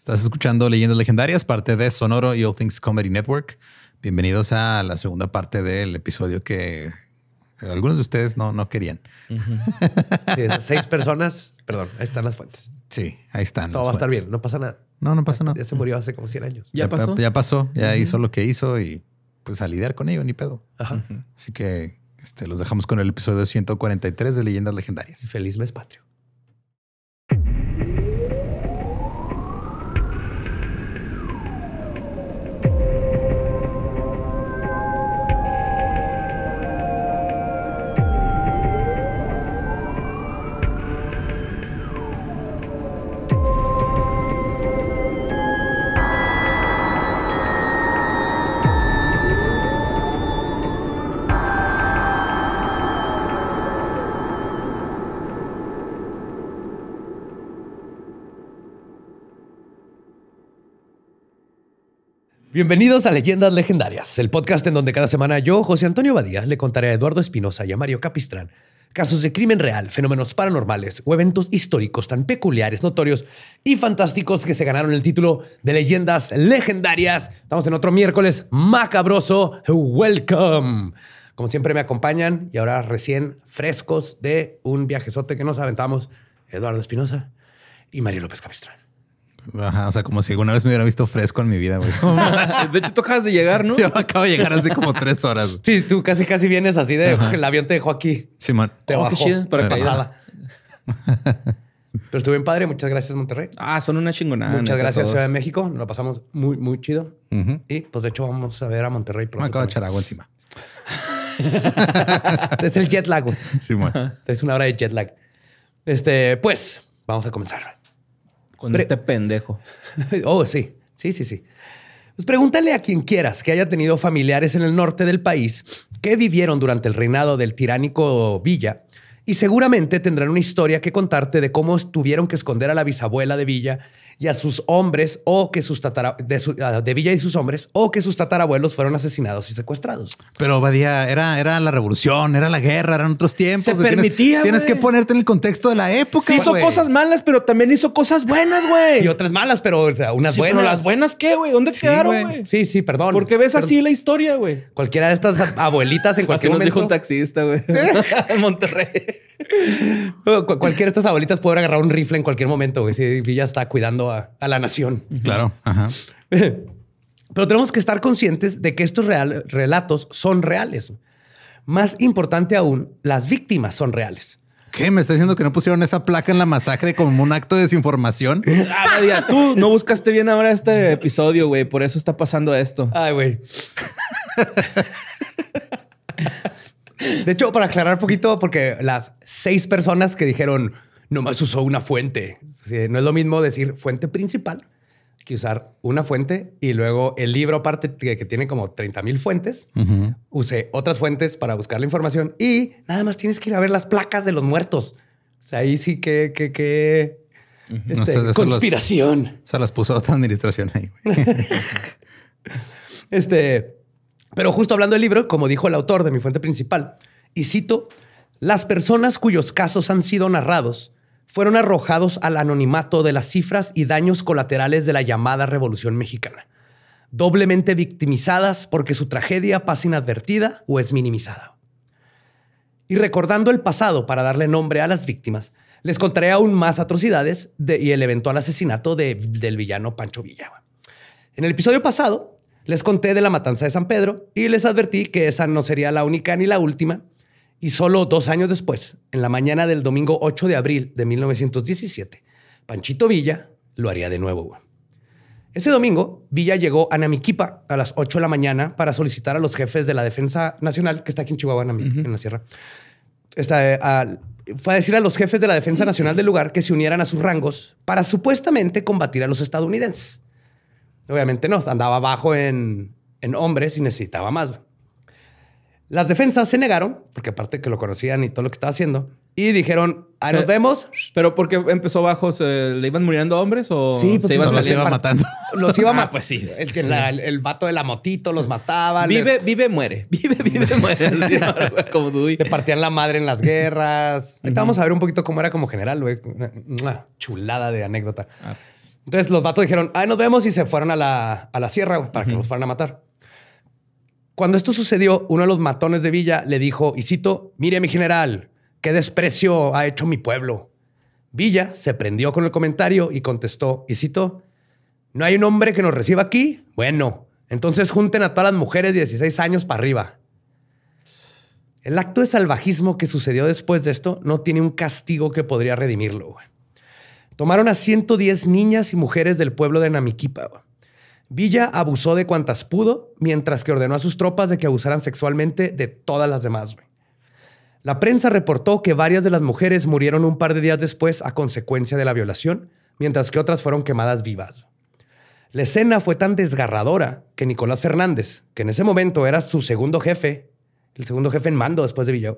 Estás escuchando Leyendas Legendarias, parte de Sonoro y All Things Comedy Network. Bienvenidos a la segunda parte del episodio que algunos de ustedes no, querían. seis personas, perdón, ahí están las fuentes. Sí, ahí están. Todo va a estar bien, no pasa nada. No, no pasa nada. Ya se murió hace como 100 años. Ya, pasó. Ya pasó, ya hizo lo que hizo y pues a lidiar con ello, ni pedo. Así que este, los dejamos con el episodio 143 de Leyendas Legendarias. Feliz mes patrio. Bienvenidos a Leyendas Legendarias, el podcast en donde cada semana yo, José Antonio Badía, le contaré a Eduardo Espinosa y a Mario Capistrán casos de crimen real, fenómenos paranormales o eventos históricos tan peculiares, notorios y fantásticos que se ganaron el título de Leyendas Legendarias. Estamos en otro miércoles macabroso. Welcome. Como siempre me acompañan y ahora recién frescos de un viajezote que nos aventamos Eduardo Espinosa y Mario López Capistrán o sea, como si alguna vez me hubiera visto fresco en mi vida, güey. de hecho, tú acabas de llegar, ¿no? Yo acabo de llegar hace como tres horas. Sí, tú casi casi vienes así de el avión te dejó aquí. Sí, man. Te oh, bajó Pero estuve bien padre. Muchas gracias, Monterrey. Ah, son una chingonada. Muchas gracias, Ciudad de México. lo pasamos muy, muy chido. Y pues de hecho, vamos a ver a Monterrey pronto. Me acabo de echar agua encima. es el jet lag, güey. Sí, man. Es una hora de jet lag. Este, pues, vamos a comenzar con este pendejo. oh, sí, sí, sí, sí. Pues pregúntale a quien quieras que haya tenido familiares en el norte del país que vivieron durante el reinado del tiránico Villa y seguramente tendrán una historia que contarte de cómo tuvieron que esconder a la bisabuela de Villa y a sus hombres o que sus tatara, de, Villa y sus hombres o que sus tatarabuelos fueron asesinados y secuestrados. Pero Badía, era, era la revolución, era la guerra, eran otros tiempos. Se pues permitía. Tienes, que ponerte en el contexto de la época. Sí, hizo cosas malas, pero también hizo cosas buenas, güey. Y otras malas, pero unas buenas. las buenas, ¿qué, güey? ¿Dónde quedaron, güey? Sí, sí, perdón. Porque ves así la historia, güey. Cualquiera de estas abuelitas en cualquier momento. nos un taxista, güey. en Monterrey. Cualquiera de estas abuelitas puede agarrar un rifle en cualquier momento, Si Villa está cuidando a, la nación. Claro. Pero tenemos que estar conscientes de que estos relatos son reales. Más importante aún, las víctimas son reales. ¿Qué? ¿Me está diciendo que no pusieron esa placa en la masacre como un acto de desinformación? Ah, tú no buscaste bien ahora este episodio, güey. Por eso está pasando esto. Ay, güey. De hecho, para aclarar un poquito, porque las seis personas que dijeron más usó una fuente. No es lo mismo decir fuente principal que usar una fuente y luego el libro, aparte que, tiene como 30 mil fuentes, use otras fuentes para buscar la información y nada más tienes que ir a ver las placas de los muertos. O sea, ahí sí que, que, que este, conspiración. se las puso otra administración ahí. este, pero justo hablando del libro, como dijo el autor de mi fuente principal, y cito, las personas cuyos casos han sido narrados fueron arrojados al anonimato de las cifras y daños colaterales de la llamada Revolución Mexicana, doblemente victimizadas porque su tragedia pasa inadvertida o es minimizada. Y recordando el pasado para darle nombre a las víctimas, les contaré aún más atrocidades y el eventual asesinato del villano Pancho Villa. En el episodio pasado les conté de la matanza de San Pedro y les advertí que esa no sería la única ni la última y solo dos años después, en la mañana del domingo 8 de abril de 1917, Panchito Villa lo haría de nuevo. Ese domingo, Villa llegó a Namiquipa a las 8 de la mañana para solicitar a los jefes de la Defensa Nacional, que está aquí en Chihuahua, en, la sierra, fue a decir a los jefes de la Defensa Nacional del lugar que se unieran a sus rangos para supuestamente combatir a los estadounidenses. Obviamente no, andaba bajo en, en hombres y necesitaba más. Las defensas se negaron, porque aparte que lo conocían y todo lo que estaba haciendo, y dijeron, ahí nos vemos. Pero porque empezó Bajos? ¿le iban muriendo hombres o sí, pues se iban matando? Los iba matando. Ah, pues sí. El, el, vato de la motito los mataba. Vive, vive, muere. Vive, vive, muere. como Dewey. Le partían la madre en las guerras. Ahorita vamos a ver un poquito cómo era como general, güey. Una chulada de anécdota. Ah. Entonces los vatos dijeron, ahí nos vemos y se fueron a la, a la sierra, para que los fueran a matar. Cuando esto sucedió, uno de los matones de Villa le dijo, y cito, mire mi general, qué desprecio ha hecho mi pueblo. Villa se prendió con el comentario y contestó, y cito, ¿no hay un hombre que nos reciba aquí? Bueno, entonces junten a todas las mujeres de 16 años para arriba. El acto de salvajismo que sucedió después de esto no tiene un castigo que podría redimirlo. Tomaron a 110 niñas y mujeres del pueblo de Namiquipa Villa abusó de cuantas pudo, mientras que ordenó a sus tropas de que abusaran sexualmente de todas las demás. La prensa reportó que varias de las mujeres murieron un par de días después a consecuencia de la violación, mientras que otras fueron quemadas vivas. La escena fue tan desgarradora que Nicolás Fernández, que en ese momento era su segundo jefe, el segundo jefe en mando después de Villa,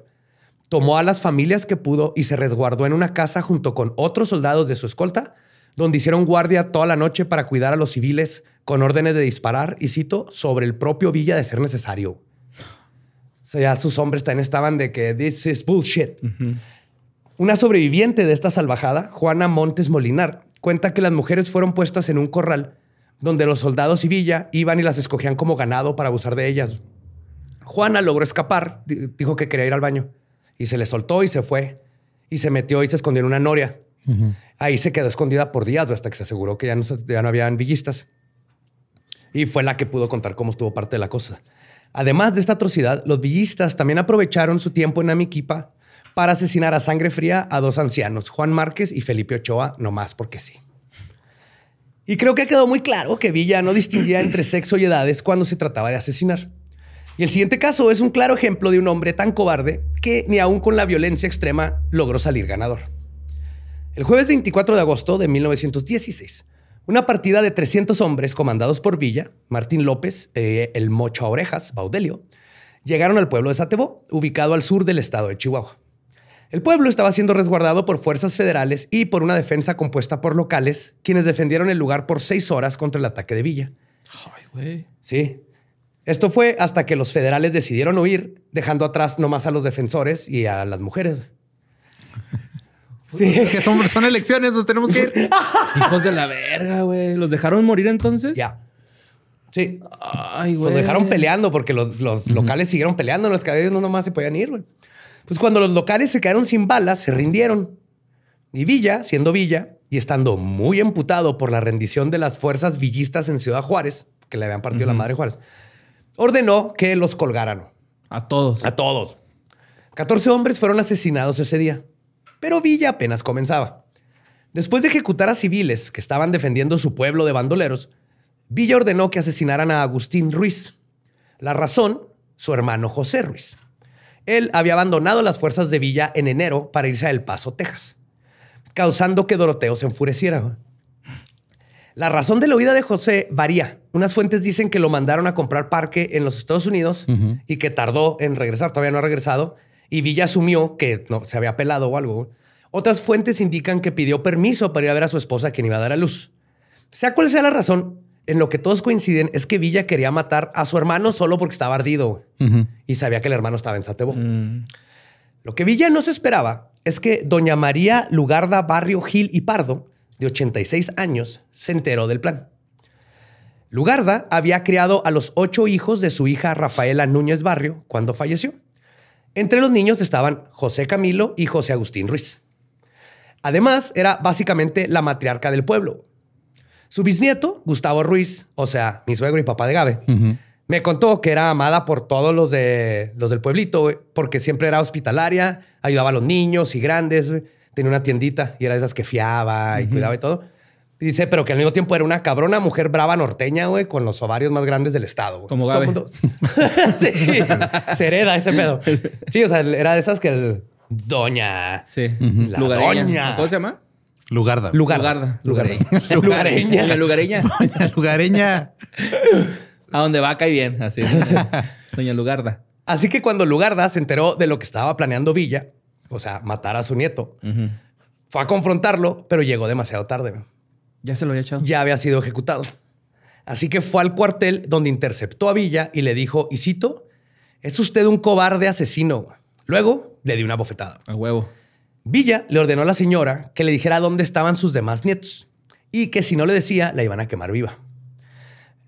tomó a las familias que pudo y se resguardó en una casa junto con otros soldados de su escolta donde hicieron guardia toda la noche para cuidar a los civiles con órdenes de disparar, y cito, sobre el propio Villa de ser necesario. O sea, sus hombres también estaban de que this is bullshit. Una sobreviviente de esta salvajada, Juana Montes Molinar, cuenta que las mujeres fueron puestas en un corral donde los soldados y Villa iban y las escogían como ganado para abusar de ellas. Juana logró escapar, dijo que quería ir al baño y se le soltó y se fue y se metió y se escondió en una noria. Ahí se quedó escondida por días hasta que se aseguró que ya no, habían villistas. Y fue la que pudo contar cómo estuvo parte de la cosa. Además de esta atrocidad, los villistas también aprovecharon su tiempo en Amiquipa para asesinar a sangre fría a dos ancianos, Juan Márquez y Felipe Ochoa, nomás porque sí. Y creo que quedó muy claro que Villa no distinguía entre sexo y edades cuando se trataba de asesinar. Y el siguiente caso es un claro ejemplo de un hombre tan cobarde que ni aun con la violencia extrema logró salir ganador. El jueves 24 de agosto de 1916, una partida de 300 hombres comandados por Villa, Martín López, eh, el el a Orejas, Baudelio, llegaron al pueblo de Satebo, ubicado al sur del estado de Chihuahua. El pueblo estaba siendo resguardado por fuerzas federales y por una defensa compuesta por locales, quienes defendieron el lugar por seis horas contra el ataque de Villa. Ay, güey. Sí. Esto fue hasta que los federales decidieron huir, dejando atrás nomás a los defensores y a las mujeres. Sí. Que son, elecciones, nos tenemos que ir. Hijos de la verga, güey. ¿Los dejaron morir entonces? Ya. Sí. Ay, güey. Los dejaron peleando porque los, locales siguieron peleando. Los caballeros no nomás se podían ir, güey. Pues cuando los locales se quedaron sin balas, se rindieron. Y Villa, siendo Villa, y estando muy emputado por la rendición de las fuerzas villistas en Ciudad Juárez, que le habían partido la madre Juárez, ordenó que los colgaran. A todos. A todos. 14 hombres fueron asesinados ese día pero Villa apenas comenzaba. Después de ejecutar a civiles que estaban defendiendo su pueblo de bandoleros, Villa ordenó que asesinaran a Agustín Ruiz. La razón, su hermano José Ruiz. Él había abandonado las fuerzas de Villa en enero para irse a El Paso, Texas, causando que Doroteo se enfureciera. La razón de la huida de José varía. Unas fuentes dicen que lo mandaron a comprar parque en los Estados Unidos y que tardó en regresar, todavía no ha regresado, y Villa asumió que no, se había pelado o algo. Otras fuentes indican que pidió permiso para ir a ver a su esposa quien iba a dar a luz. Sea cual sea la razón, en lo que todos coinciden es que Villa quería matar a su hermano solo porque estaba ardido y sabía que el hermano estaba en Satebo. Mm. Lo que Villa no se esperaba es que doña María Lugarda Barrio Gil y Pardo, de 86 años, se enteró del plan. Lugarda había criado a los ocho hijos de su hija Rafaela Núñez Barrio cuando falleció. Entre los niños estaban José Camilo y José Agustín Ruiz. Además, era básicamente la matriarca del pueblo. Su bisnieto, Gustavo Ruiz, o sea, mi suegro y papá de Gabe, me contó que era amada por todos los, de, los del pueblito, porque siempre era hospitalaria, ayudaba a los niños y grandes, tenía una tiendita y era de esas que fiaba y cuidaba y todo. Dice, pero que al mismo tiempo era una cabrona mujer brava norteña, güey, con los ovarios más grandes del estado. Como Gabe. Mundo... sí, se hereda ese pedo. Sí, o sea, era de esas que Doña. Sí. La Lugareña. ¿Cómo se llama? Lugarda. Lugarda. Lugareña. Lugareña. La Lugareña. Doña Lugareña. A donde va, cae bien. Así. Doña Lugarda. Así que cuando Lugarda se enteró de lo que estaba planeando Villa, o sea, matar a su nieto, fue a confrontarlo, pero llegó demasiado tarde. Ya se lo había echado. Ya había sido ejecutado. Así que fue al cuartel donde interceptó a Villa y le dijo, y cito, es usted un cobarde asesino. Luego le dio una bofetada. A huevo. Villa le ordenó a la señora que le dijera dónde estaban sus demás nietos y que si no le decía, la iban a quemar viva.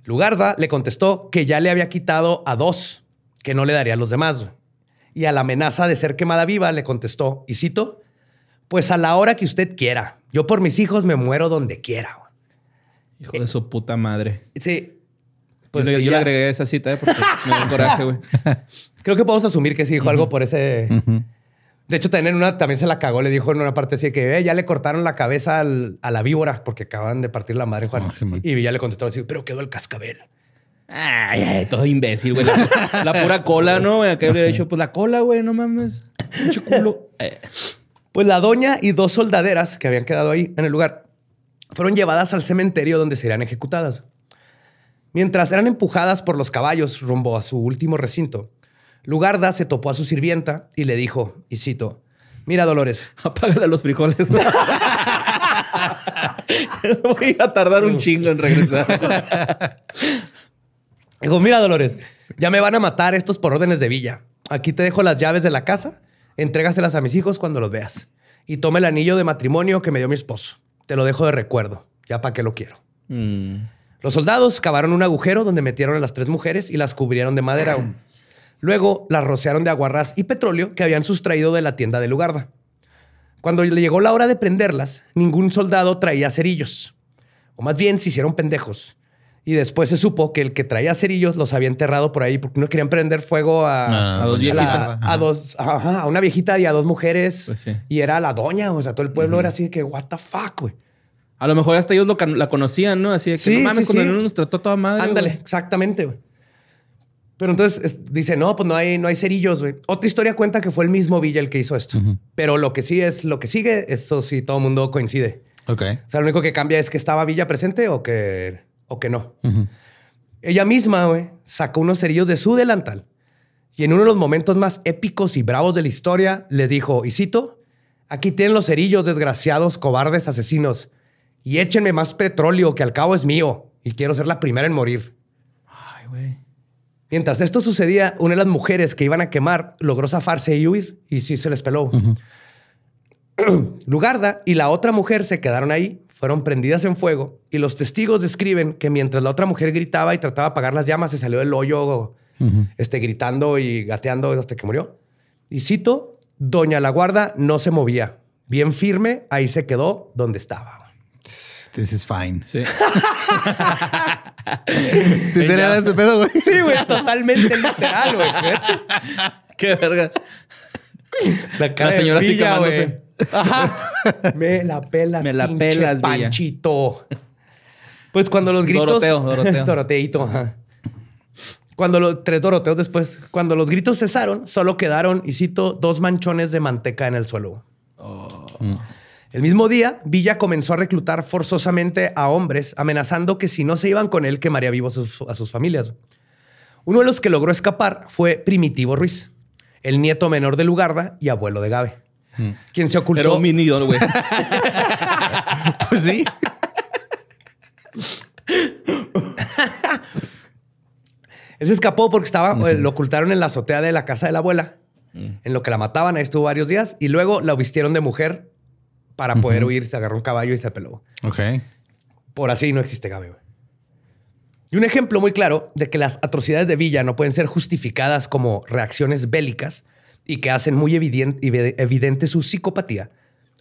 Lugarda le contestó que ya le había quitado a dos, que no le daría a los demás. Y a la amenaza de ser quemada viva le contestó, y cito, pues a la hora que usted quiera, yo por mis hijos me muero donde quiera. Güey. Hijo de su puta madre. Sí. Pues yo, le agregué esa cita ¿eh? porque me da coraje, güey. Creo que podemos asumir que sí dijo algo por ese. De hecho, también, en una, también se la cagó. Le dijo en una parte así que eh, ya le cortaron la cabeza a la víbora porque acaban de partir la madre Juan. Ah, y ya le contestó así, pero quedó el cascabel. Ay, todo imbécil, güey. La, pura cola, ¿no? Acá hubiera dicho, pues la cola, güey, no mames. Mucho culo. Eh. Pues la doña y dos soldaderas que habían quedado ahí en el lugar fueron llevadas al cementerio donde serían ejecutadas. Mientras eran empujadas por los caballos rumbo a su último recinto, Lugarda se topó a su sirvienta y le dijo, y cito, mira Dolores, apágale los frijoles. Voy a tardar un chingo en regresar. Digo, mira Dolores, ya me van a matar estos por órdenes de Villa. Aquí te dejo las llaves de la casa Entrégaselas a mis hijos cuando los veas. Y toma el anillo de matrimonio que me dio mi esposo. Te lo dejo de recuerdo. Ya para que lo quiero. Mm. Los soldados cavaron un agujero donde metieron a las tres mujeres y las cubrieron de madera. Luego las rociaron de aguarrás y petróleo que habían sustraído de la tienda de Lugarda. Cuando llegó la hora de prenderlas, ningún soldado traía cerillos. O más bien se hicieron pendejos y después se supo que el que traía cerillos los había enterrado por ahí porque no querían prender fuego a, ah, a dos viejitas. A, dos, ajá, a una viejita y a dos mujeres. Pues y era la doña, o sea, todo el pueblo era así de que, what the fuck, güey. A lo mejor hasta ellos la conocían, ¿no? Así de que sí, no mames, sí, cuando nos trató toda madre. Ándale, exactamente, güey. Pero entonces dice, no, pues no hay, no hay cerillos, güey. Otra historia cuenta que fue el mismo Villa el que hizo esto. Pero lo que sí es, lo que sigue, eso sí todo el mundo coincide. Ok. O sea, lo único que cambia es que estaba Villa presente o que que no. Ella misma, sacó unos cerillos de su delantal y en uno de los momentos más épicos y bravos de la historia le dijo, y cito, aquí tienen los cerillos, desgraciados, cobardes, asesinos, y échenme más petróleo que al cabo es mío y quiero ser la primera en morir. Mientras esto sucedía, una de las mujeres que iban a quemar logró zafarse y huir y sí se les peló. Lugarda y la otra mujer se quedaron ahí fueron prendidas en fuego y los testigos describen que mientras la otra mujer gritaba y trataba de apagar las llamas, se salió del hoyo este, gritando y gateando hasta que murió. Y cito, Doña La Guarda no se movía. Bien firme, ahí se quedó donde estaba. This is fine. Sí. sí, ese pedo, güey. Sí, güey, totalmente literal, güey. Qué verga. La, cara señora Me la pela, Me la Panchito. Pues cuando los gritos... Doroteo, Doroteito, Cuando los tres Doroteos después, cuando los gritos cesaron, solo quedaron, y cito, dos manchones de manteca en el suelo. Oh. Mm. El mismo día, Villa comenzó a reclutar forzosamente a hombres, amenazando que si no se iban con él, quemaría vivos a a sus, familias. Uno de los que logró escapar fue Primitivo Ruiz, el nieto menor de Lugarda y abuelo de Gabe. Mm. Quien se ocultó. Era güey. pues sí. Él se escapó porque estaba, eh, lo ocultaron en la azotea de la casa de la abuela, mm. en lo que la mataban. Ahí estuvo varios días y luego la vistieron de mujer para poder huir. Se agarró un caballo y se apeló. Ok. Por así no existe Gabe. Y un ejemplo muy claro de que las atrocidades de Villa no pueden ser justificadas como reacciones bélicas y que hacen muy evidente, su psicopatía,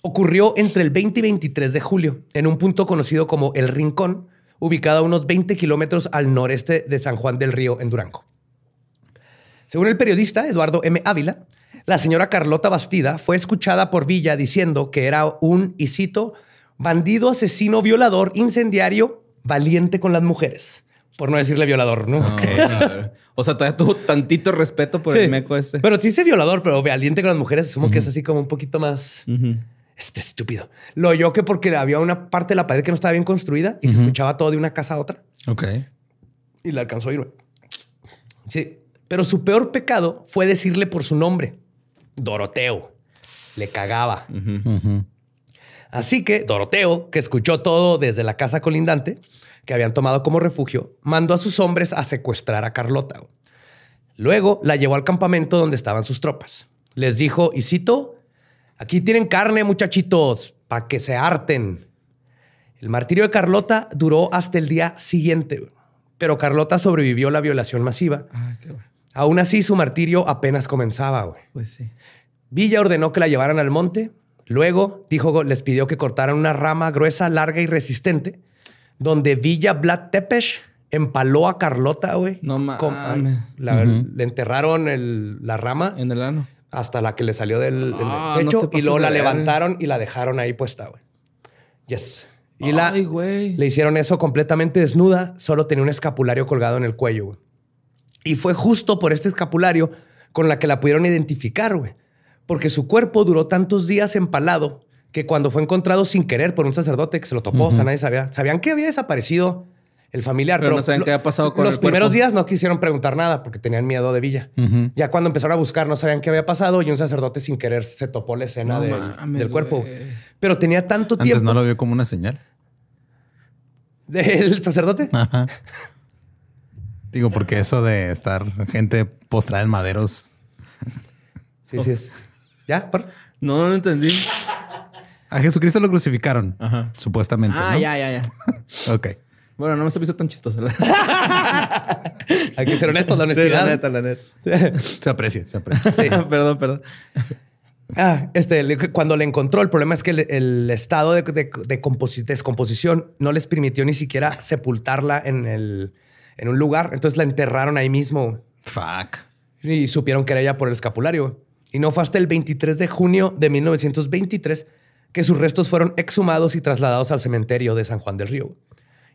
ocurrió entre el 20 y 23 de julio en un punto conocido como El Rincón, ubicado a unos 20 kilómetros al noreste de San Juan del Río, en Durango. Según el periodista Eduardo M. Ávila, la señora Carlota Bastida fue escuchada por Villa diciendo que era un, y cito, bandido, asesino, violador, incendiario, valiente con las mujeres. Por no decirle violador, ¿no? Ah, no o sea, todavía tuvo tantito respeto por el meco este. Pero sí ese violador, pero diente con las mujeres, asumo que es así como un poquito más. Este estúpido. Lo oyó que porque había una parte de la pared que no estaba bien construida y se escuchaba todo de una casa a otra. Ok. Y le alcanzó a ir. Sí. Pero su peor pecado fue decirle por su nombre. Doroteo. Le cagaba. Así que Doroteo, que escuchó todo desde la casa colindante, que habían tomado como refugio, mandó a sus hombres a secuestrar a Carlota. Luego la llevó al campamento donde estaban sus tropas. Les dijo, y cito, aquí tienen carne muchachitos, para que se harten. El martirio de Carlota duró hasta el día siguiente, pero Carlota sobrevivió la violación masiva. Ah, Aún así, su martirio apenas comenzaba. Pues Villa ordenó que la llevaran al monte Luego, dijo, les pidió que cortaran una rama gruesa, larga y resistente, donde Villa Vlad Tepes empaló a Carlota, güey. No mames. Le enterraron la rama. En el ano. Hasta la que le salió del ah, pecho. y luego la levantaron y la dejaron ahí puesta, güey. Yes. Y la, le hicieron eso completamente desnuda. Solo tenía un escapulario colgado en el cuello, güey. Y fue justo por este escapulario con la que la pudieron identificar, güey porque su cuerpo duró tantos días empalado que cuando fue encontrado sin querer por un sacerdote que se lo topó, o sea, nadie sabía. Sabían que había desaparecido el familiar, pero, no saben qué había pasado con Los primeros días no quisieron preguntar nada porque tenían miedo de Villa. Ya cuando empezaron a buscar, no sabían qué había pasado y un sacerdote sin querer se topó la escena del, cuerpo. Pero tenía tanto tiempo. Antes no lo vio como una señal. ¿Del sacerdote? Digo, porque eso de estar gente postrada en maderos. Sí, sí es. ¿Ya? ¿Por? No, no entendí. A Jesucristo lo crucificaron, Ajá. supuestamente. Ah, ya, ya, ya. ok. Bueno, no me se tan chistoso. Hay que ser la honestidad. Sí, la neta, la neta. se aprecia, se aprecia. Sí. perdón, perdón. Ah, este, cuando le encontró, el problema es que el, estado de, de descomposición no les permitió ni siquiera sepultarla en, el, en un lugar. Entonces la enterraron ahí mismo. Fuck. Y supieron que era ella por el escapulario. Y no fue hasta el 23 de junio de 1923 que sus restos fueron exhumados y trasladados al cementerio de San Juan del Río.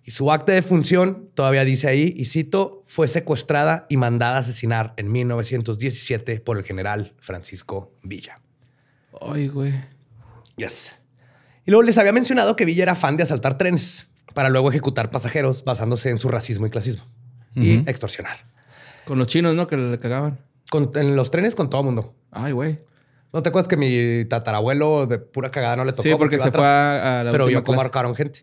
Y su acta de función, todavía dice ahí, y cito, fue secuestrada y mandada a asesinar en 1917 por el general Francisco Villa. Ay, güey. Yes. Y luego les había mencionado que Villa era fan de asaltar trenes para luego ejecutar pasajeros basándose en su racismo y clasismo y extorsionar. Con los chinos, ¿no? Que le cagaban. en los trenes con todo mundo. Ay, güey. ¿No te acuerdas que mi tatarabuelo de pura cagada no le tocó? Sí, porque, se fue a, la Pero vio cómo marcaron gente.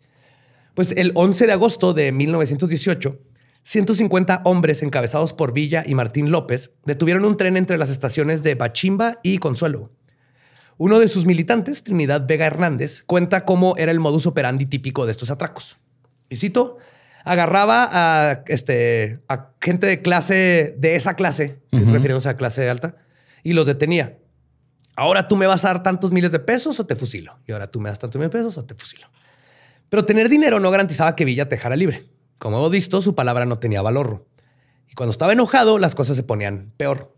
Pues el 11 de agosto de 1918, 150 hombres encabezados por Villa y Martín López detuvieron un tren entre las estaciones de Bachimba y Consuelo. Uno de sus militantes, Trinidad Vega Hernández, cuenta cómo era el modus operandi típico de estos atracos. Y cito, agarraba a, este, a gente de clase, de esa clase, refiriéndose a clase alta, y los detenía. Ahora tú me vas a dar tantos miles de pesos o te fusilo. Y ahora tú me das tantos miles de pesos o te fusilo. Pero tener dinero no garantizaba que Villa te dejara libre. Como hemos visto, su palabra no tenía valor. Y cuando estaba enojado, las cosas se ponían peor.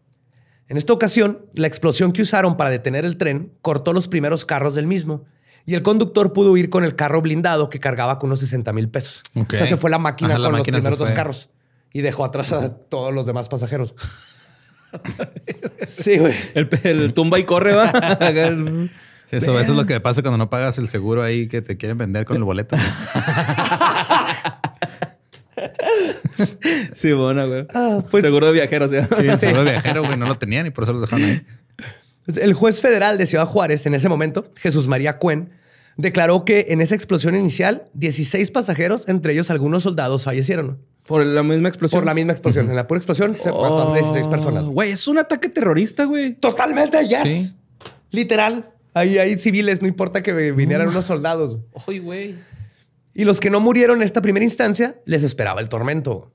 En esta ocasión, la explosión que usaron para detener el tren cortó los primeros carros del mismo y el conductor pudo ir con el carro blindado que cargaba con unos 60 mil pesos. O sea, se fue la máquina con los primeros dos carros y dejó atrás a todos los demás pasajeros. sí, güey. El, tumba y corre, va. eso, es lo que pasa cuando no pagas el seguro ahí que te quieren vender con el boleto. sí, bueno, güey. Ah, pues- seguro de viajero, ¿sí? sí. seguro de viajero, güey. No lo tenían y por eso los dejaron ahí. Pues, el juez federal de Ciudad Juárez, en ese momento, Jesús María Cuen, declaró que en esa explosión inicial, 16 pasajeros, entre ellos algunos soldados, fallecieron. Por la misma explosión. Por la misma explosión. En la pura explosión se mató a 16 personas. Güey, es un ataque terrorista, güey. Totalmente, yes. Literal. Ahí hay civiles, no importa que vinieran mm. unos soldados. Ay, güey. Y los que no murieron en esta primera instancia, les esperaba el tormento.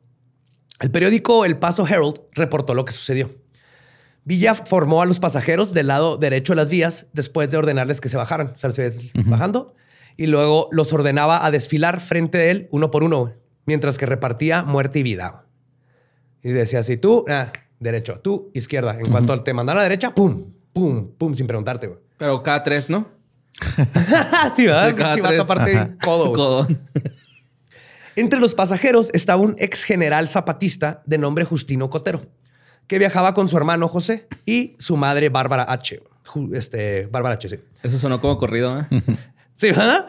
El periódico El Paso Herald reportó lo que sucedió. Villa formó a los pasajeros del lado derecho de las vías después de ordenarles que se bajaran. O sea, se uh bajando. Y luego los ordenaba a desfilar frente a él uno por uno mientras que repartía muerte y vida. Y decía así, tú, ah, derecho, tú, izquierda. En cuanto te tema a la derecha, pum, pum, pum, sin preguntarte, Pero cada tres, ¿no? sí, ¿verdad? Cada tres. codo. Entre los pasajeros estaba un ex general zapatista de nombre Justino Cotero, que viajaba con su hermano José y su madre Bárbara H. Este, Bárbara H, sí. Eso sonó como corrido, ¿eh? sí, ¿verdad?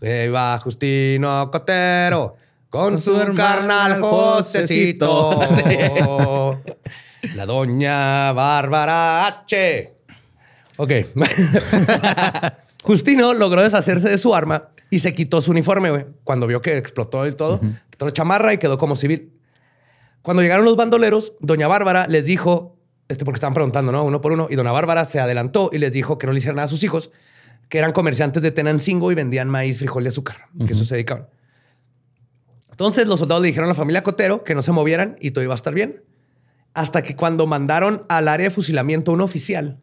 Ahí va Justino Cotero con, su, carnal Josecito. la doña Bárbara H. Ok. Justino logró deshacerse de su arma y se quitó su uniforme, güey. Cuando vio que explotó y todo, quitó la chamarra y quedó como civil. Cuando llegaron los bandoleros, doña Bárbara les dijo, este porque estaban preguntando, ¿no? Uno por uno, y doña Bárbara se adelantó y les dijo que no le hicieran nada a sus hijos, que eran comerciantes de Tenancingo y vendían maíz, frijol y azúcar, que eso se dedicaban. Entonces los soldados le dijeron a la familia Cotero que no se movieran y todo iba a estar bien. Hasta que cuando mandaron al área de fusilamiento un oficial,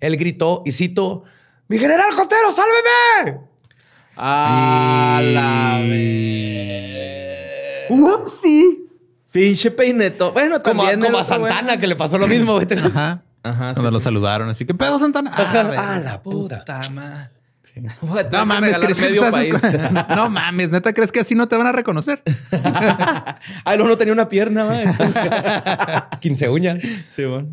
él gritó y cito, mi general Cotero, sálveme. A la vez. Upsi. Pinche peineto. Bueno, como, a Santana que le pasó lo mismo. Ajá. Ajá. Cuando lo saludaron, así que pedo Santana. A, ah, la puta. puta madre. no mames, ¿crees que No mames, neta, ¿crees que así no te van a reconocer? Ay, ah, no, no tenía una pierna, este, Quince 15 uñas. Sí, bueno.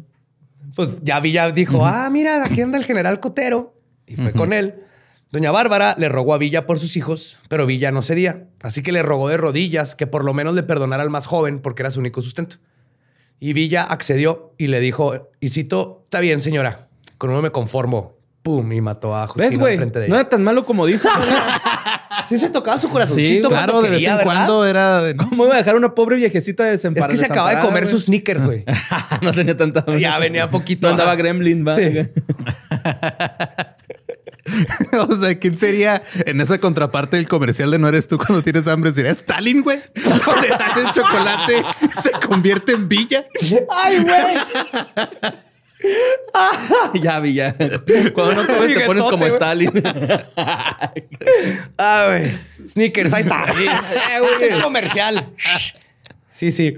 Pues ya Villa dijo, ah, mira, aquí anda el general Cotero. Y fue con él. Doña Bárbara le rogó a Villa por sus hijos, pero Villa no cedía. Así que le rogó de rodillas que por lo menos le perdonara al más joven porque era su único sustento. Y Villa accedió y le dijo, y está bien señora, con uno me conformo, pum, y mató a ¿Ves, güey? No era tan malo como dice. sí se tocaba su corazoncito. Sí, claro, de vez en cuando era. De, ¿Cómo iba a dejar una pobre viejecita desamparada? Es que se acaba de comer sus sneakers, güey. no tenía tanta. Ya venía poquito. No andaba gremlin, va. Sí. o sea, ¿quién sería en esa contraparte del comercial de no eres tú cuando tienes hambre? ¿Sería Stalin, güey? le dan el chocolate, se convierte en villa. Ay, güey. Ah, ya Villa! Cuando no comes te pones como Stalin. ah, Sneakers, ahí está. Eh, comercial. sí, sí.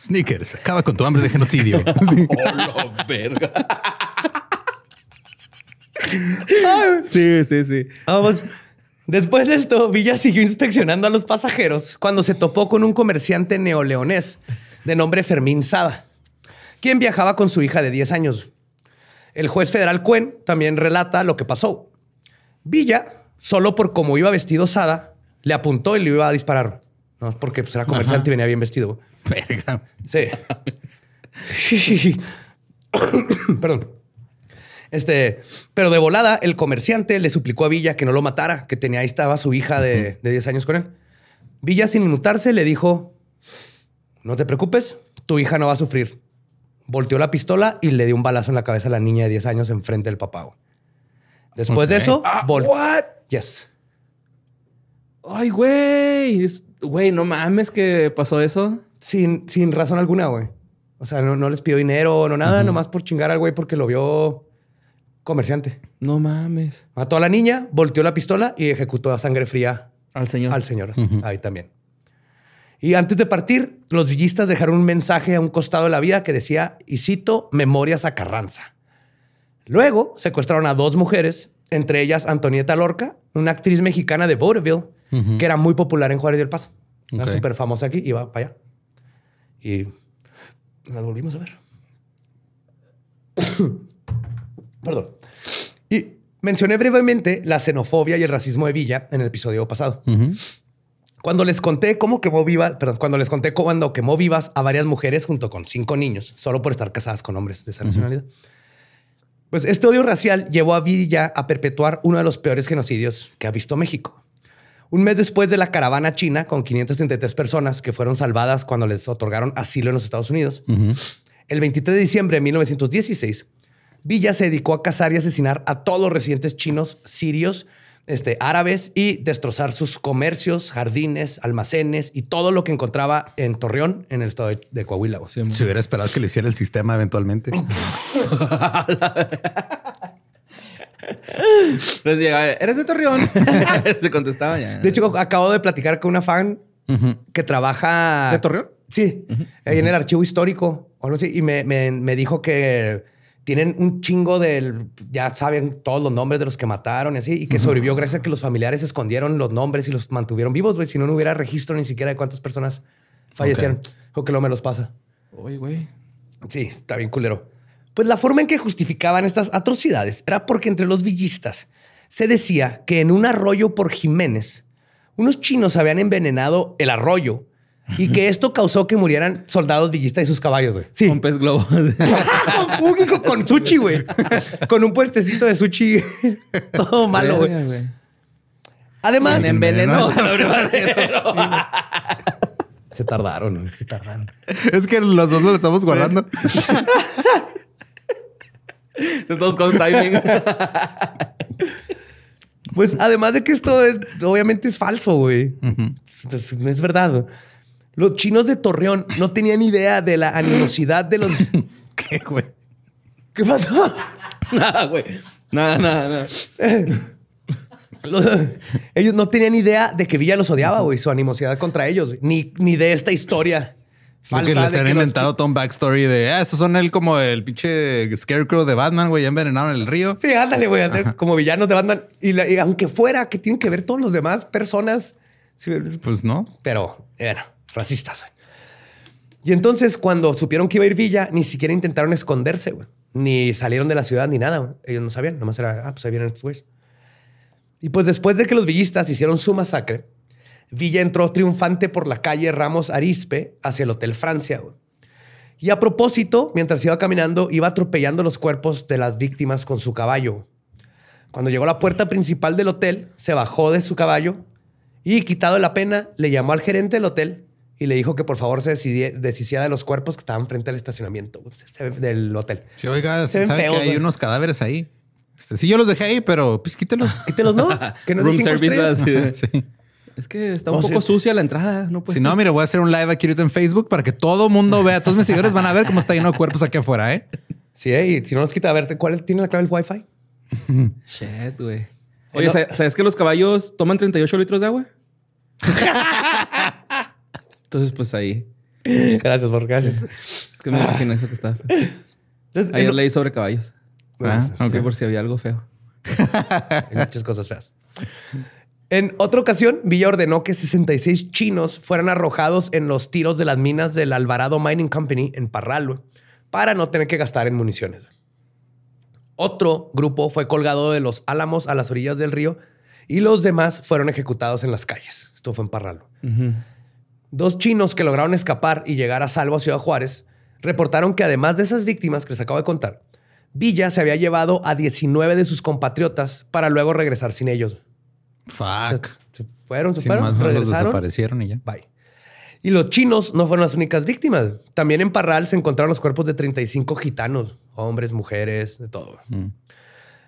Sneakers, acaba con tu hambre de genocidio. Sí. Oh, verga. sí, sí, sí. Vamos. Después de esto, Villa siguió inspeccionando a los pasajeros cuando se topó con un comerciante neoleonés de nombre Fermín Sada. ¿Quién viajaba con su hija de 10 años. El juez federal Cuen también relata lo que pasó. Villa, solo por cómo iba vestido Sada, le apuntó y le iba a disparar. No, es porque pues, era comerciante y venía bien vestido. Sí. Perdón. Este, pero de volada, el comerciante le suplicó a Villa que no lo matara, que tenía ahí estaba su hija de, de 10 años con él. Villa, sin inmutarse, le dijo: No te preocupes, tu hija no va a sufrir volteó la pistola y le dio un balazo en la cabeza a la niña de 10 años en enfrente del papá. Después de eso, ah, what? Yes. Ay, güey. Güey, no mames que pasó eso. Sin, sin razón alguna, güey. O sea, no, les pidió dinero, no nada, nomás por chingar al güey porque lo vio comerciante. No mames. Mató a la niña, volteó la pistola y ejecutó a sangre fría. Al señor. Al señor. Ahí también. Y antes de partir, los villistas dejaron un mensaje a un costado de la vía que decía, y cito, memorias a Carranza. Luego secuestraron a dos mujeres, entre ellas Antonieta Lorca, una actriz mexicana de vaudeville, que era muy popular en Juárez del Paso. Era súper famosa aquí, iba para allá. Y las volvimos a ver. Perdón. Y mencioné brevemente la xenofobia y el racismo de Villa en el episodio pasado. Cuando les conté cómo quemó vivas, cuando les conté quemó vivas a varias mujeres junto con cinco niños, solo por estar casadas con hombres de esa nacionalidad. Pues este odio racial llevó a Villa a perpetuar uno de los peores genocidios que ha visto México. Un mes después de la caravana china con 533 personas que fueron salvadas cuando les otorgaron asilo en los Estados Unidos, el 23 de diciembre de 1916, Villa se dedicó a cazar y asesinar a todos los residentes chinos, sirios este, árabes y destrozar sus comercios, jardines, almacenes y todo lo que encontraba en Torreón, en el estado de, Coahuila. Si hubiera esperado que lo hiciera el sistema eventualmente. Pues, eres de Torreón. Se contestaba ya. De hecho, acabo de platicar con una fan que trabaja. ¿De Torreón? Sí, en el archivo histórico o algo así. Y me dijo que tienen un chingo del, ya saben todos los nombres de los que mataron y así, y que sobrevivió gracias a que los familiares escondieron los nombres y los mantuvieron vivos, güey. Si no, no hubiera registro ni siquiera de cuántas personas fallecieron. O que lo me los pasa. Oye, güey. Sí, está bien culero. Pues la forma en que justificaban estas atrocidades era porque entre los villistas se decía que en un arroyo por Jiménez, unos chinos habían envenenado el arroyo y que esto causó que murieran soldados villistas y sus caballos, güey. Sí. Con pez globo. con con sushi, güey. con un puestecito de sushi. Todo malo, güey. Además, en envenenó Se tardaron, güey. Se tardaron. Es que los dos lo estamos guardando. Estamos con timing. Pues además de que esto obviamente es falso, güey. no es verdad. Güey. Los chinos de Torreón no tenían idea de la animosidad de los. ¿Qué, güey? ¿Qué pasó? Nada, güey. Nada, nada, nada. ellos no tenían idea de que Villa los odiaba, güey, su animosidad contra ellos, ni, ni de esta historia. Falsa que les han inventado Tom Backstory de, ah, esos son él como el pinche Scarecrow de Batman, güey, ya envenenaron el río. Sí, ándale, güey, como villanos de Batman. Y, aunque fuera, que tienen que ver todos los demás personas. pues no. Pero, bueno. Racistas. Y entonces, cuando supieron que iba a ir Villa, ni siquiera intentaron esconderse, güey. Ni salieron de la ciudad ni nada. Ellos no sabían. Nomás era, ah, pues ahí vienen estos güeyes. Y pues después de que los villistas hicieron su masacre, Villa entró triunfante por la calle Ramos Arizpe hacia el Hotel Francia. Güey. Y a propósito, mientras iba caminando, iba atropellando los cuerpos de las víctimas con su caballo. Cuando llegó a la puerta principal del hotel, se bajó de su caballo y, quitado la pena, le llamó al gerente del hotel y le dijo que por favor se deshiciera de los cuerpos que estaban frente al estacionamiento del hotel. Sí, oiga, se, sabe que hay unos cadáveres ahí. Este, sí, yo los dejé ahí, pero pues quítelos. Quítelos, ¿no? Que no Room service. sí. Es que está un poco sucia la entrada. No pues. si no, mire, voy a hacer un live aquí ahorita en Facebook para que todo mundo vea. Todos mis seguidores van a ver cómo está lleno de cuerpos aquí afuera, ¿eh? Sí, eh, y si no los quita, a ver, ¿cuál tiene la clave del Wi-Fi? Shit, güey. Oye, ¿sabes que los caballos toman 38 litros de agua? Entonces, pues ahí. Gracias, por gracias. me imagino eso que estaba feo. Entonces, Ayer leí sobre caballos. aunque ah, ah, por si había algo feo. Hay muchas cosas feas. En otra ocasión, Villa ordenó que 66 chinos fueran arrojados en los tiros de las minas del Alvarado Mining Company en Parralo para no tener que gastar en municiones. Otro grupo fue colgado de los álamos a las orillas del río y los demás fueron ejecutados en las calles. Esto fue en Parralo. Dos chinos que lograron escapar y llegar a salvo a Ciudad Juárez reportaron que además de esas víctimas que les acabo de contar, Villa se había llevado a 19 de sus compatriotas para luego regresar sin ellos. Fuck. Se, fueron, se fueron, regresaron. desaparecieron y ya. Bye. Y los chinos no fueron las únicas víctimas. También en Parral se encontraron los cuerpos de 35 gitanos, hombres, mujeres, de todo. Mm.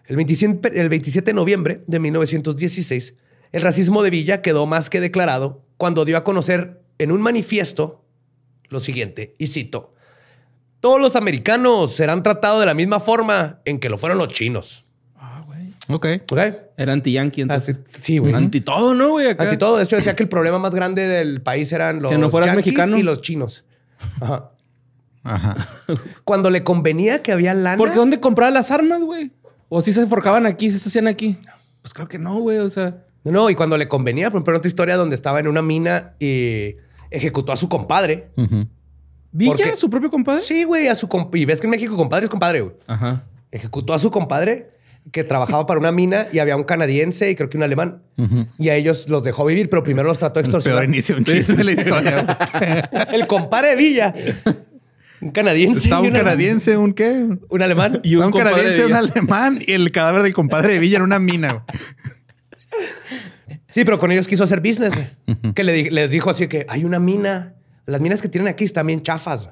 El, 27, el 27 de noviembre de 1916, el racismo de Villa quedó más que declarado cuando dio a conocer en un manifiesto lo siguiente, y cito, todos los americanos serán tratados de la misma forma en que lo fueron los chinos. Ah, güey. Ok. okay. Era anti-yankee entonces. Ah, sí, güey. Anti todo, ¿no, güey? Anti todo. De hecho, decía que el problema más grande del país eran los que mexicanos y los chinos. Ajá. Ajá. Cuando le convenía que había lana. Porque ¿dónde compraba las armas, güey? ¿O si se forjaban aquí, si se hacían aquí? Pues creo que no, güey. O sea. No, y cuando le convenía, por ejemplo, en otra historia donde estaba en una mina y ejecutó a su compadre. ¿Villa? su propio compadre? Sí, güey, a su compadre. Y ves que en México compadre es compadre, güey. Ajá. Ejecutó a su compadre que trabajaba para una mina y había un canadiense y creo que un alemán. Y a ellos los dejó vivir, pero primero los trató de extorsionar. El peor inicio un chiste de la historia. el compadre Villa. Un canadiense. Estaba un, canadiense, un qué? Un alemán. Y un, un canadiense, un alemán y el cadáver del compadre de Villa en una mina. Sí, pero con ellos quiso hacer business. que les dijo así que hay una mina. Las minas que tienen aquí están bien chafas.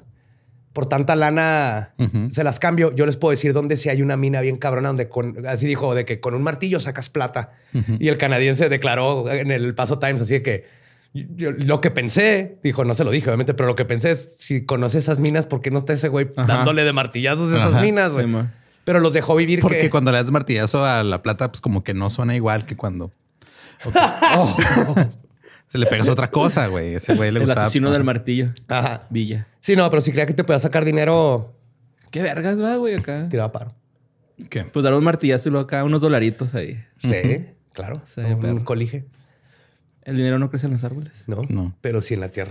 Por tanta lana se las cambio. Yo les puedo decir dónde si hay una mina bien cabrona donde así dijo de que con un martillo sacas plata. Y el canadiense declaró en el Paso Times así que lo que pensé, dijo, no se lo dije, obviamente, pero lo que pensé es si conoces esas minas, ¿por qué no está ese güey dándole de martillazos a esas minas? pero los dejó vivir. Porque cuando le das martillazo a la plata, pues como que no suena igual que cuando Oh. Se le pegas otra cosa, güey. Ese güey le El asesino del martillo. Ajá. Villa. Sí, no, pero si creía que te podía sacar dinero. Qué vergas va, güey, acá. Tiraba paro. ¿Qué? Pues dar un martillazo y luego acá unos dolaritos ahí. Sí, claro. un, colige. El dinero no crece en los árboles. No, no. pero sí en la tierra.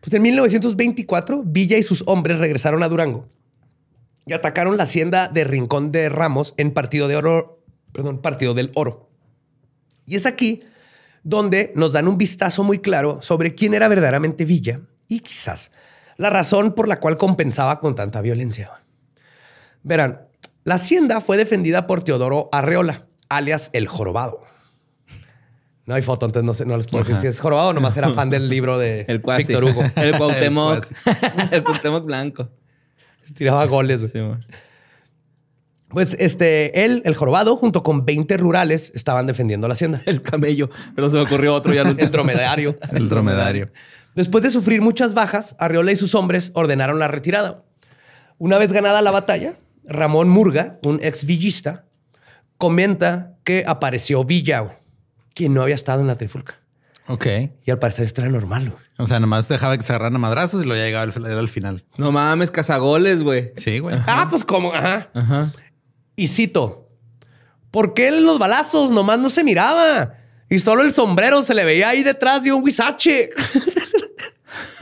Pues en 1924, Villa y sus hombres regresaron a Durango y atacaron la hacienda de Rincón de Ramos en Partido de Oro, perdón, Partido del Oro. Y es aquí donde nos dan un vistazo muy claro sobre quién era verdaderamente Villa y quizás la razón por la cual compensaba con tanta violencia. Verán, la hacienda fue defendida por Teodoro Arreola, alias El Jorobado. No hay foto, entonces no, les puedo decir si es jorobado nomás era fan del libro de Víctor Hugo. El Cuauhtémoc. el, el Blanco. Tiraba goles. Sí, pues este, él, el jorobado, junto con 20 rurales, estaban defendiendo la hacienda. El camello, pero se me ocurrió otro ya. el dromedario. el dromedario. Después de sufrir muchas bajas, Arriola y sus hombres ordenaron la retirada. Una vez ganada la batalla, Ramón Murga, un ex villista, comenta que apareció Villao, quien no había estado en la trifulca. Ok. Y al parecer es era normal. O sea, nomás dejaba que se agarraran a madrazos y lo ya llegaba al, final. No mames, cazagoles, güey. Sí, güey. Ah, pues como, ajá. Ajá. Y cito, ¿por qué en los balazos nomás no se miraba? Y solo el sombrero se le veía ahí detrás de un guisache.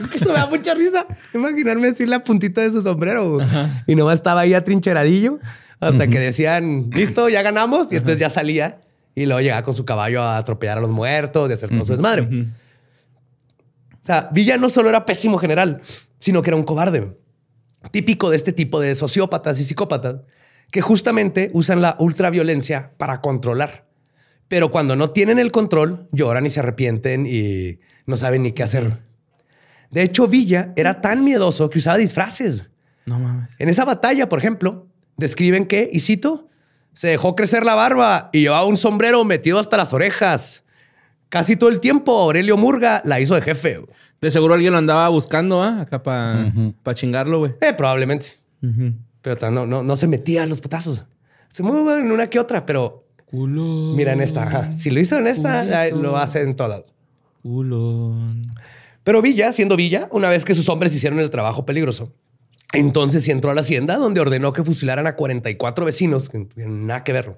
Eso me da mucha risa imaginarme decir la puntita de su sombrero. Y nomás estaba ahí atrincheradillo hasta que decían, listo, ya ganamos. Y entonces ya salía y luego llegaba con su caballo a atropellar a los muertos y hacer todo su desmadre. O sea, Villa no solo era pésimo general, sino que era un cobarde. Típico de este tipo de sociópatas y psicópatas que justamente usan la ultraviolencia para controlar. Pero cuando no tienen el control, lloran y se arrepienten y no saben ni qué hacer. De hecho, Villa era tan miedoso que usaba disfraces. No mames. En esa batalla, por ejemplo, describen que, y cito, se dejó crecer la barba y llevaba un sombrero metido hasta las orejas. Casi todo el tiempo Aurelio Murga la hizo de jefe. De seguro alguien lo andaba buscando, ¿ah? Acá para chingarlo, güey. Eh, probablemente. Pero no, se metía los putazos. Se mueven en una que otra, pero. Mira en esta. Si lo hizo en esta, lo hace en todas. Pero Villa, siendo Villa, una vez que sus hombres hicieron el trabajo peligroso, entonces entró a la hacienda donde ordenó que fusilaran a 44 vecinos que no tienen nada que verlo.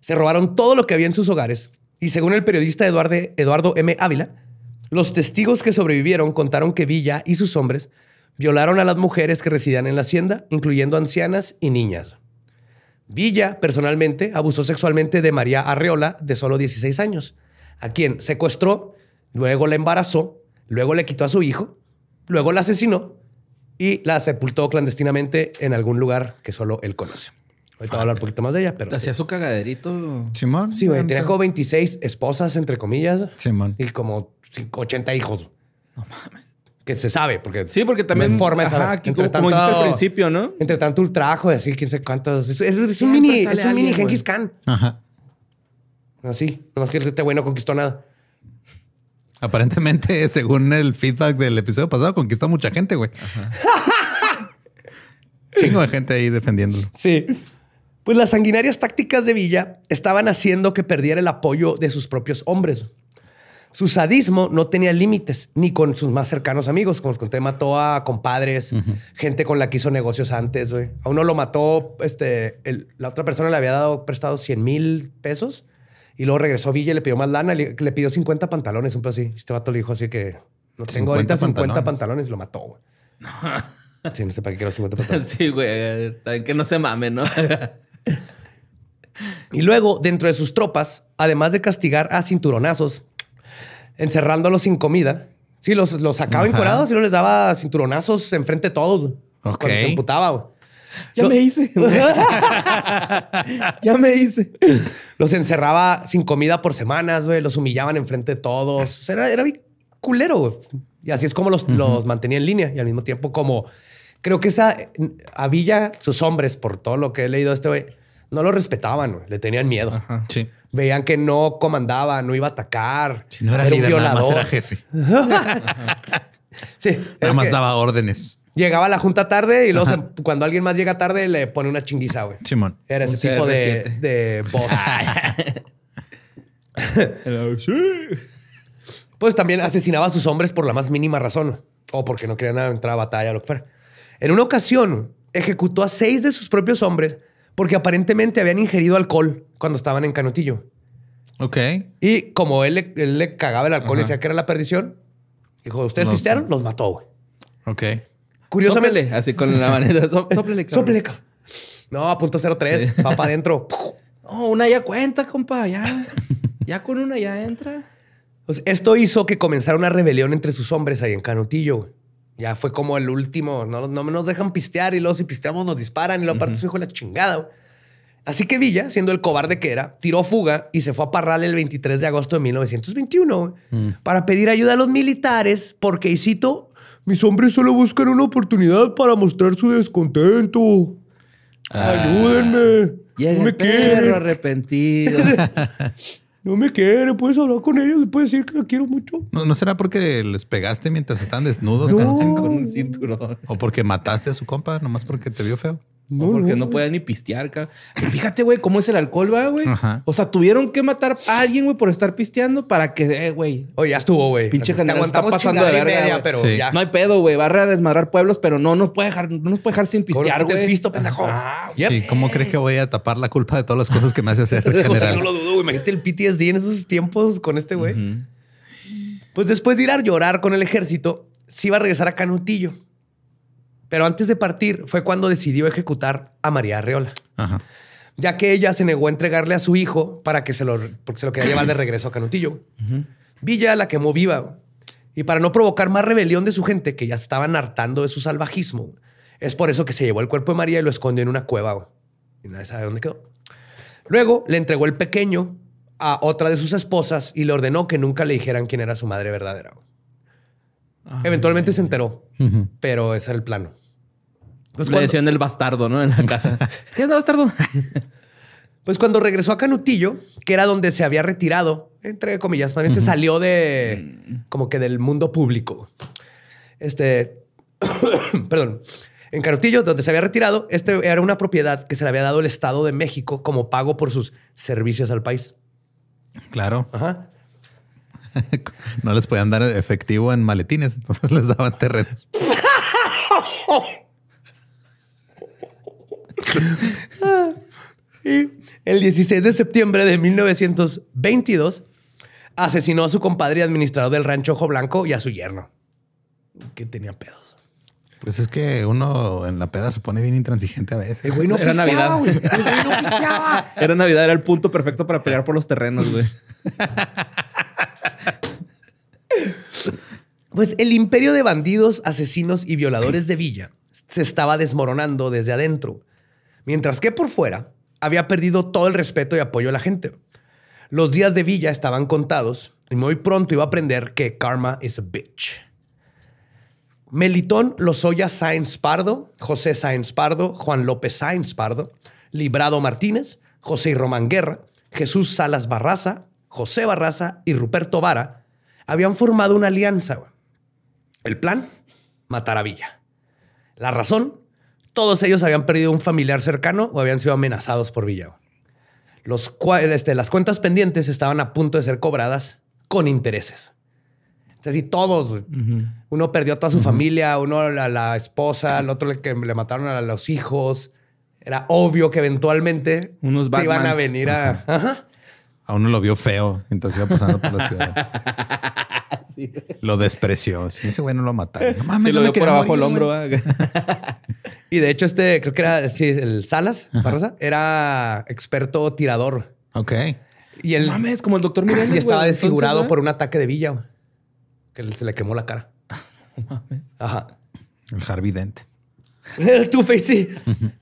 Se robaron todo lo que había en sus hogares y según el periodista Eduardo, Eduardo M. Ávila, los testigos que sobrevivieron contaron que Villa y sus hombres Violaron a las mujeres que residían en la hacienda, incluyendo ancianas y niñas. Villa, personalmente, abusó sexualmente de María Arreola, de solo 16 años, a quien secuestró, luego la embarazó, luego le quitó a su hijo, luego la asesinó y la sepultó clandestinamente en algún lugar que solo él conoce. Ahorita voy a hablar un poquito más de ella, pero... Hacía su cagaderito. Simón. Sí, güey. Tenía como 26 esposas, entre comillas. Simón. Y como 80 hijos. No mames que se sabe, porque sí, porque también forma esa tanto, al principio, ¿no? Entre tanto ultrajo, así quién sé cuántos. Es, un mini, es un mini Khan. Ajá. Así, nomás que este güey no conquistó nada. Aparentemente, según el feedback del episodio pasado, conquistó mucha gente, güey. Chingo de gente ahí defendiéndolo. Sí. Pues las sanguinarias tácticas de Villa estaban haciendo que perdiera el apoyo de sus propios hombres. Su sadismo no tenía límites, ni con sus más cercanos amigos. Como los conté, mató a compadres, gente con la que hizo negocios antes, güey. A uno lo mató, este, la otra persona le había dado prestado 100 mil pesos y luego regresó Villa y le pidió más lana, le, pidió 50 pantalones, un así. Este vato le dijo así que no tengo ahorita 50 pantalones. y lo mató, güey. sí, no sé para qué quiero 50 pantalones. sí, güey, que no se mame, ¿no? Y luego, dentro de sus tropas, además de castigar a cinturonazos, encerrándolos sin comida. Sí, los, los sacaba encorados y no les daba cinturonazos enfrente de todos. Cuando se emputaba, Ya me hice. ya me hice. Los encerraba sin comida por semanas, güey. Los humillaban enfrente de todos. era, culero, güey. Y así es como los, los mantenía en línea. Y al mismo tiempo, como creo que esa eh, Avilla, sus hombres, por todo lo que he leído este güey, no lo respetaban, le tenían miedo. sí. Veían que no comandaba, no iba a atacar. no era, un violador. Nada más era jefe. sí, nada más daba órdenes. Llegaba a la junta tarde y luego cuando alguien más llega tarde le pone una chinguiza, güey. Simón. Era ese tipo de, de, boss. pues también asesinaba a sus hombres por la más mínima razón o porque no querían entrar a batalla o lo que fuera. En una ocasión ejecutó a seis de sus propios hombres porque aparentemente habían ingerido alcohol cuando estaban en Canutillo. Ok. Y como él le, cagaba el alcohol y decía que era la perdición, dijo, ¿ustedes pistearon? Los mató, güey. Ok. Curiosamente. así con la maneta. sóplele, cabrón. No, a punto 03. tres, Va para adentro. no, una ya cuenta, compa. Ya, ya con una ya entra. esto hizo que comenzara una rebelión entre sus hombres ahí en Canutillo, güey. Ya fue como el último. No, no nos dejan pistear y luego si pisteamos nos disparan y luego aparte se hijo la chingada. Así que Villa, siendo el cobarde que era, tiró fuga y se fue a Parral el 23 de agosto de 1921 mm. para pedir ayuda a los militares porque, y mis hombres solo buscan una oportunidad para mostrar su descontento. Ah. Ayúdenme. Y el me perro arrepentido. no me quiere, puedes hablar con ellos, le puedes decir que lo quiero mucho. ¿No, será porque les pegaste mientras están desnudos con, un cinturón? ¿O porque mataste a su compa nomás porque te vio feo? No, porque no, puede ni pistear, cabrón. Fíjate, güey, cómo es el alcohol, güey. O sea, tuvieron que matar a alguien, güey, por estar pisteando para que, eh, güey. Oye, oh, ya estuvo, güey. Pinche gente está pasando de la media, pero No hay pedo, güey. Va a desmadrar pueblos, pero no nos puede dejar, no nos puede dejar sin pistear, güey. pisto, pendejo. Sí, ¿cómo crees que voy a tapar la culpa de todas las cosas que me hace hacer? o no lo dudo, güey. Imagínate el PTSD en esos tiempos con este güey. Pues después de ir a llorar con el ejército, sí iba a regresar a Canutillo pero antes de partir fue cuando decidió ejecutar a María Arreola. Ya que ella se negó a entregarle a su hijo para que se lo, porque se lo quería llevar de regreso a Canutillo. Villa la quemó viva. Y para no provocar más rebelión de su gente, que ya estaban hartando de su salvajismo, es por eso que se llevó el cuerpo de María y lo escondió en una cueva. Y nadie sabe dónde quedó. Luego le entregó el pequeño a otra de sus esposas y le ordenó que nunca le dijeran quién era su madre verdadera. Eventualmente se enteró, pero ese era el plano. Entonces, pues Le decían el bastardo, ¿no? En la casa. ¿Qué es el bastardo? pues cuando regresó a Canutillo, que era donde se había retirado, entre comillas, también se salió de mm. como que del mundo público. Este, perdón. En Canutillo, donde se había retirado, este era una propiedad que se le había dado el Estado de México como pago por sus servicios al país. Claro. Ajá. no les podían dar efectivo en maletines, entonces les daban terrenos. y el 16 de septiembre de 1922 asesinó a su compadre administrador del rancho Ojo Blanco y a su yerno, que tenía pedos. Pues es que uno en la peda se pone bien intransigente a veces. El güey no era Navidad. Güey. no Era Navidad, era el punto perfecto para pelear por los terrenos, güey. Pues el imperio de bandidos, asesinos y violadores de Villa se estaba desmoronando desde adentro, mientras que por fuera había perdido todo el respeto y apoyo de la gente. Los días de Villa estaban contados y muy pronto iba a aprender que karma is a bitch. Melitón Lozoya Sáenz Pardo, José Sáenz Pardo, Juan López Sáenz Pardo, Librado Martínez, José y Román Guerra, Jesús Salas Barraza, José Barraza y Ruperto Vara habían formado una alianza. El plan, matar a Villa. La razón, todos ellos habían perdido un familiar cercano o habían sido amenazados por Villa. Los, este, las cuentas pendientes estaban a punto de ser cobradas con intereses. Es decir, todos. Uno perdió a toda su familia, uno a la, esposa, el otro le, que le mataron a los hijos. Era obvio que eventualmente Unos iban a venir a... A uno lo vio feo entonces iba pasando por la ciudad. Lo despreció. ese güey no lo mataron. No mames, sí, lo vio por abajo hombro. y de hecho, este creo que era sí, el Salas, Barrosa, era experto tirador. Ok. Y el mames, como el doctor Mirel, Y estaba desfigurado por un ataque de villa que se le quemó la cara. mames. Ajá. El Harvey Dent. El Two Face,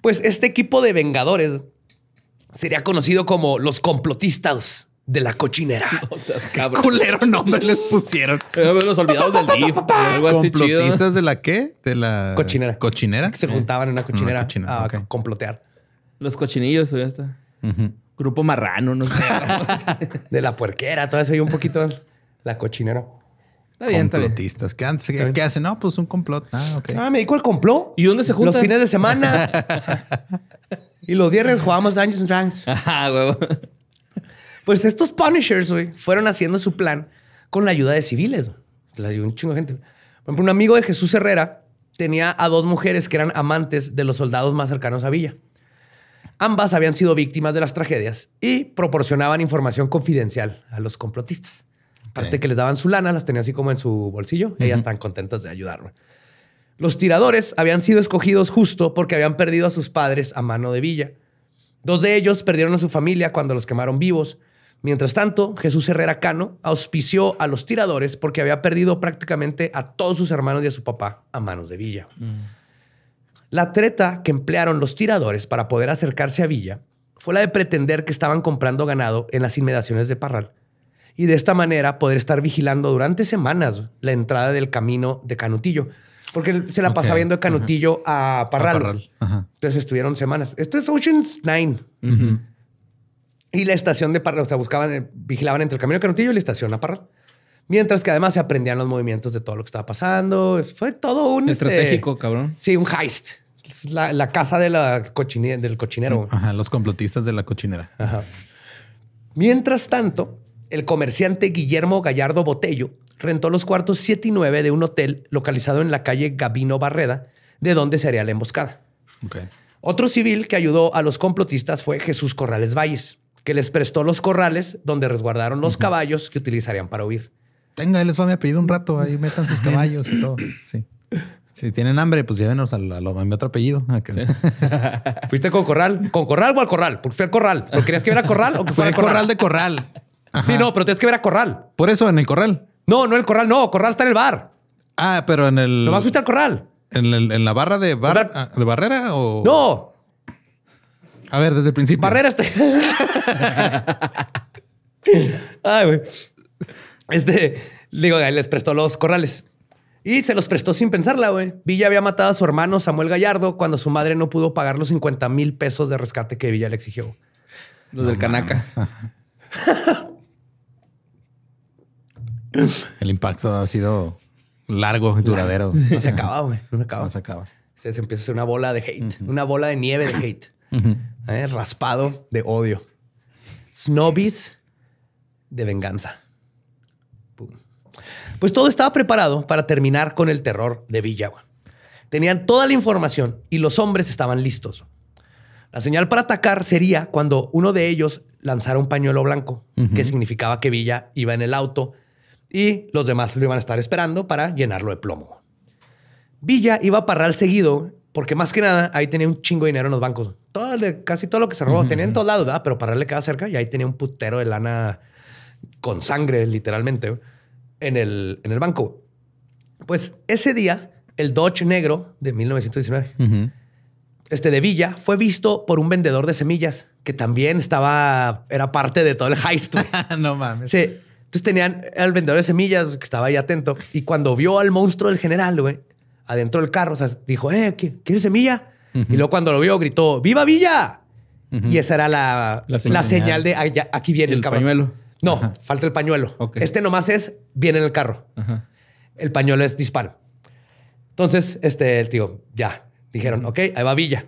Pues este equipo de Vengadores sería conocido como los complotistas de la cochinera. O sea, cabrón. Culero nombre les pusieron. Eh, los olvidados del DIF. ¿Complotistas de la qué? De la cochinera. Cochinera. Que se juntaban en una cochinera, a ah, complotear. Los cochinillos, ya está. Grupo marrano, no sé. de la puerquera, todo eso y un poquito la cochinera. Está bien, Complotistas. ¿Qué, hacen? No, pues un complot. Ah, ah, me dedico al complot. ¿Y dónde se juntan? Los fines de semana. Y los viernes jugábamos Dungeons and Dragons. Ah, pues estos Punishers, güey, fueron haciendo su plan con la ayuda de civiles. un chingo de gente. Por ejemplo, un amigo de Jesús Herrera tenía a dos mujeres que eran amantes de los soldados más cercanos a Villa. Ambas habían sido víctimas de las tragedias y proporcionaban información confidencial a los complotistas. Aparte que les daban su lana, las tenía así como en su bolsillo. Ellas están contentas de ayudarme. Los tiradores habían sido escogidos justo porque habían perdido a sus padres a mano de villa. Dos de ellos perdieron a su familia cuando los quemaron vivos. Mientras tanto, Jesús Herrera Cano auspició a los tiradores porque había perdido prácticamente a todos sus hermanos y a su papá a manos de Villa. Mm. La treta que emplearon los tiradores para poder acercarse a Villa fue la de pretender que estaban comprando ganado en las inmediaciones de Parral y de esta manera poder estar vigilando durante semanas la entrada del camino de Canutillo porque se la pasaba viendo de Canutillo a Parral. Entonces estuvieron semanas. Esto es Ocean's Nine. Y la estación de Parral, o sea, buscaban, eh, vigilaban entre el camino de Canutillo y la estación a Parral. Mientras que además se aprendían los movimientos de todo lo que estaba pasando. Fue todo un... Este, Estratégico, cabrón. Sí, un heist. La, casa de la del cochinero. Mm, ajá, los complotistas de la cochinera. Ajá. Mientras tanto, el comerciante Guillermo Gallardo Botello rentó los cuartos 7 y 9 de un hotel localizado en la calle Gabino Barreda, de donde se haría la emboscada. Otro civil que ayudó a los complotistas fue Jesús Corrales Valles, que les prestó los corrales donde resguardaron los caballos que utilizarían para huir. Tenga, él les va a apellido un rato, ahí metan sus caballos y todo. Si tienen hambre, pues llévenos a, mi otro apellido. ¿Fuiste con corral? ¿Con corral o al corral? Porque fui al corral. ¿Lo querías que era corral o que fuera corral? corral de corral. Sí, no, pero tienes que ver a corral. Por eso, en el corral. No, no el corral, no. Corral está en el bar. Ah, pero en el. vas a al corral. ¿En, la barra de, ah, de barrera o.? No. A ver, desde el principio. Barrera este. Ay, güey. Este, Digo, digo, les prestó los corrales. Y se los prestó sin pensarla, güey. Villa había matado a su hermano Samuel Gallardo cuando su madre no pudo pagar los 50 mil pesos de rescate que Villa le exigió. Los del Canacas. El impacto ha sido largo y duradero. No se acaba, güey. No se acaba. se empieza a hacer una bola de hate, una bola de nieve de hate. ¿eh? Raspado de odio. Snobbies de venganza. Pues todo estaba preparado para terminar con el terror de Villagua. Tenían toda la información y los hombres estaban listos. La señal para atacar sería cuando uno de ellos lanzara un pañuelo blanco, que significaba que Villa iba en el auto y los demás lo iban a estar esperando para llenarlo de plomo. Villa iba a parar seguido porque más que nada ahí tenía un chingo de dinero en los bancos. casi todo lo que se robó. Tenía en todos lados, pero pararle le quedaba cerca y ahí tenía un putero de lana con sangre, literalmente, en el, en el banco. Pues ese día, el Dodge negro de 1919, este de Villa, fue visto por un vendedor de semillas que también estaba, era parte de todo el heist. no mames. Entonces tenían al vendedor de semillas que estaba ahí atento y cuando vio al monstruo del general, güey, adentro del carro, o dijo, eh, ¿quieres semilla? Y luego cuando lo vio, gritó, ¡Viva Villa! Y esa era la, señal, de aquí viene el, el No, falta el pañuelo. Este nomás es, viene en el carro. El pañuelo es disparo. Entonces, este, el tío, ya. Dijeron, ok, ahí va Villa.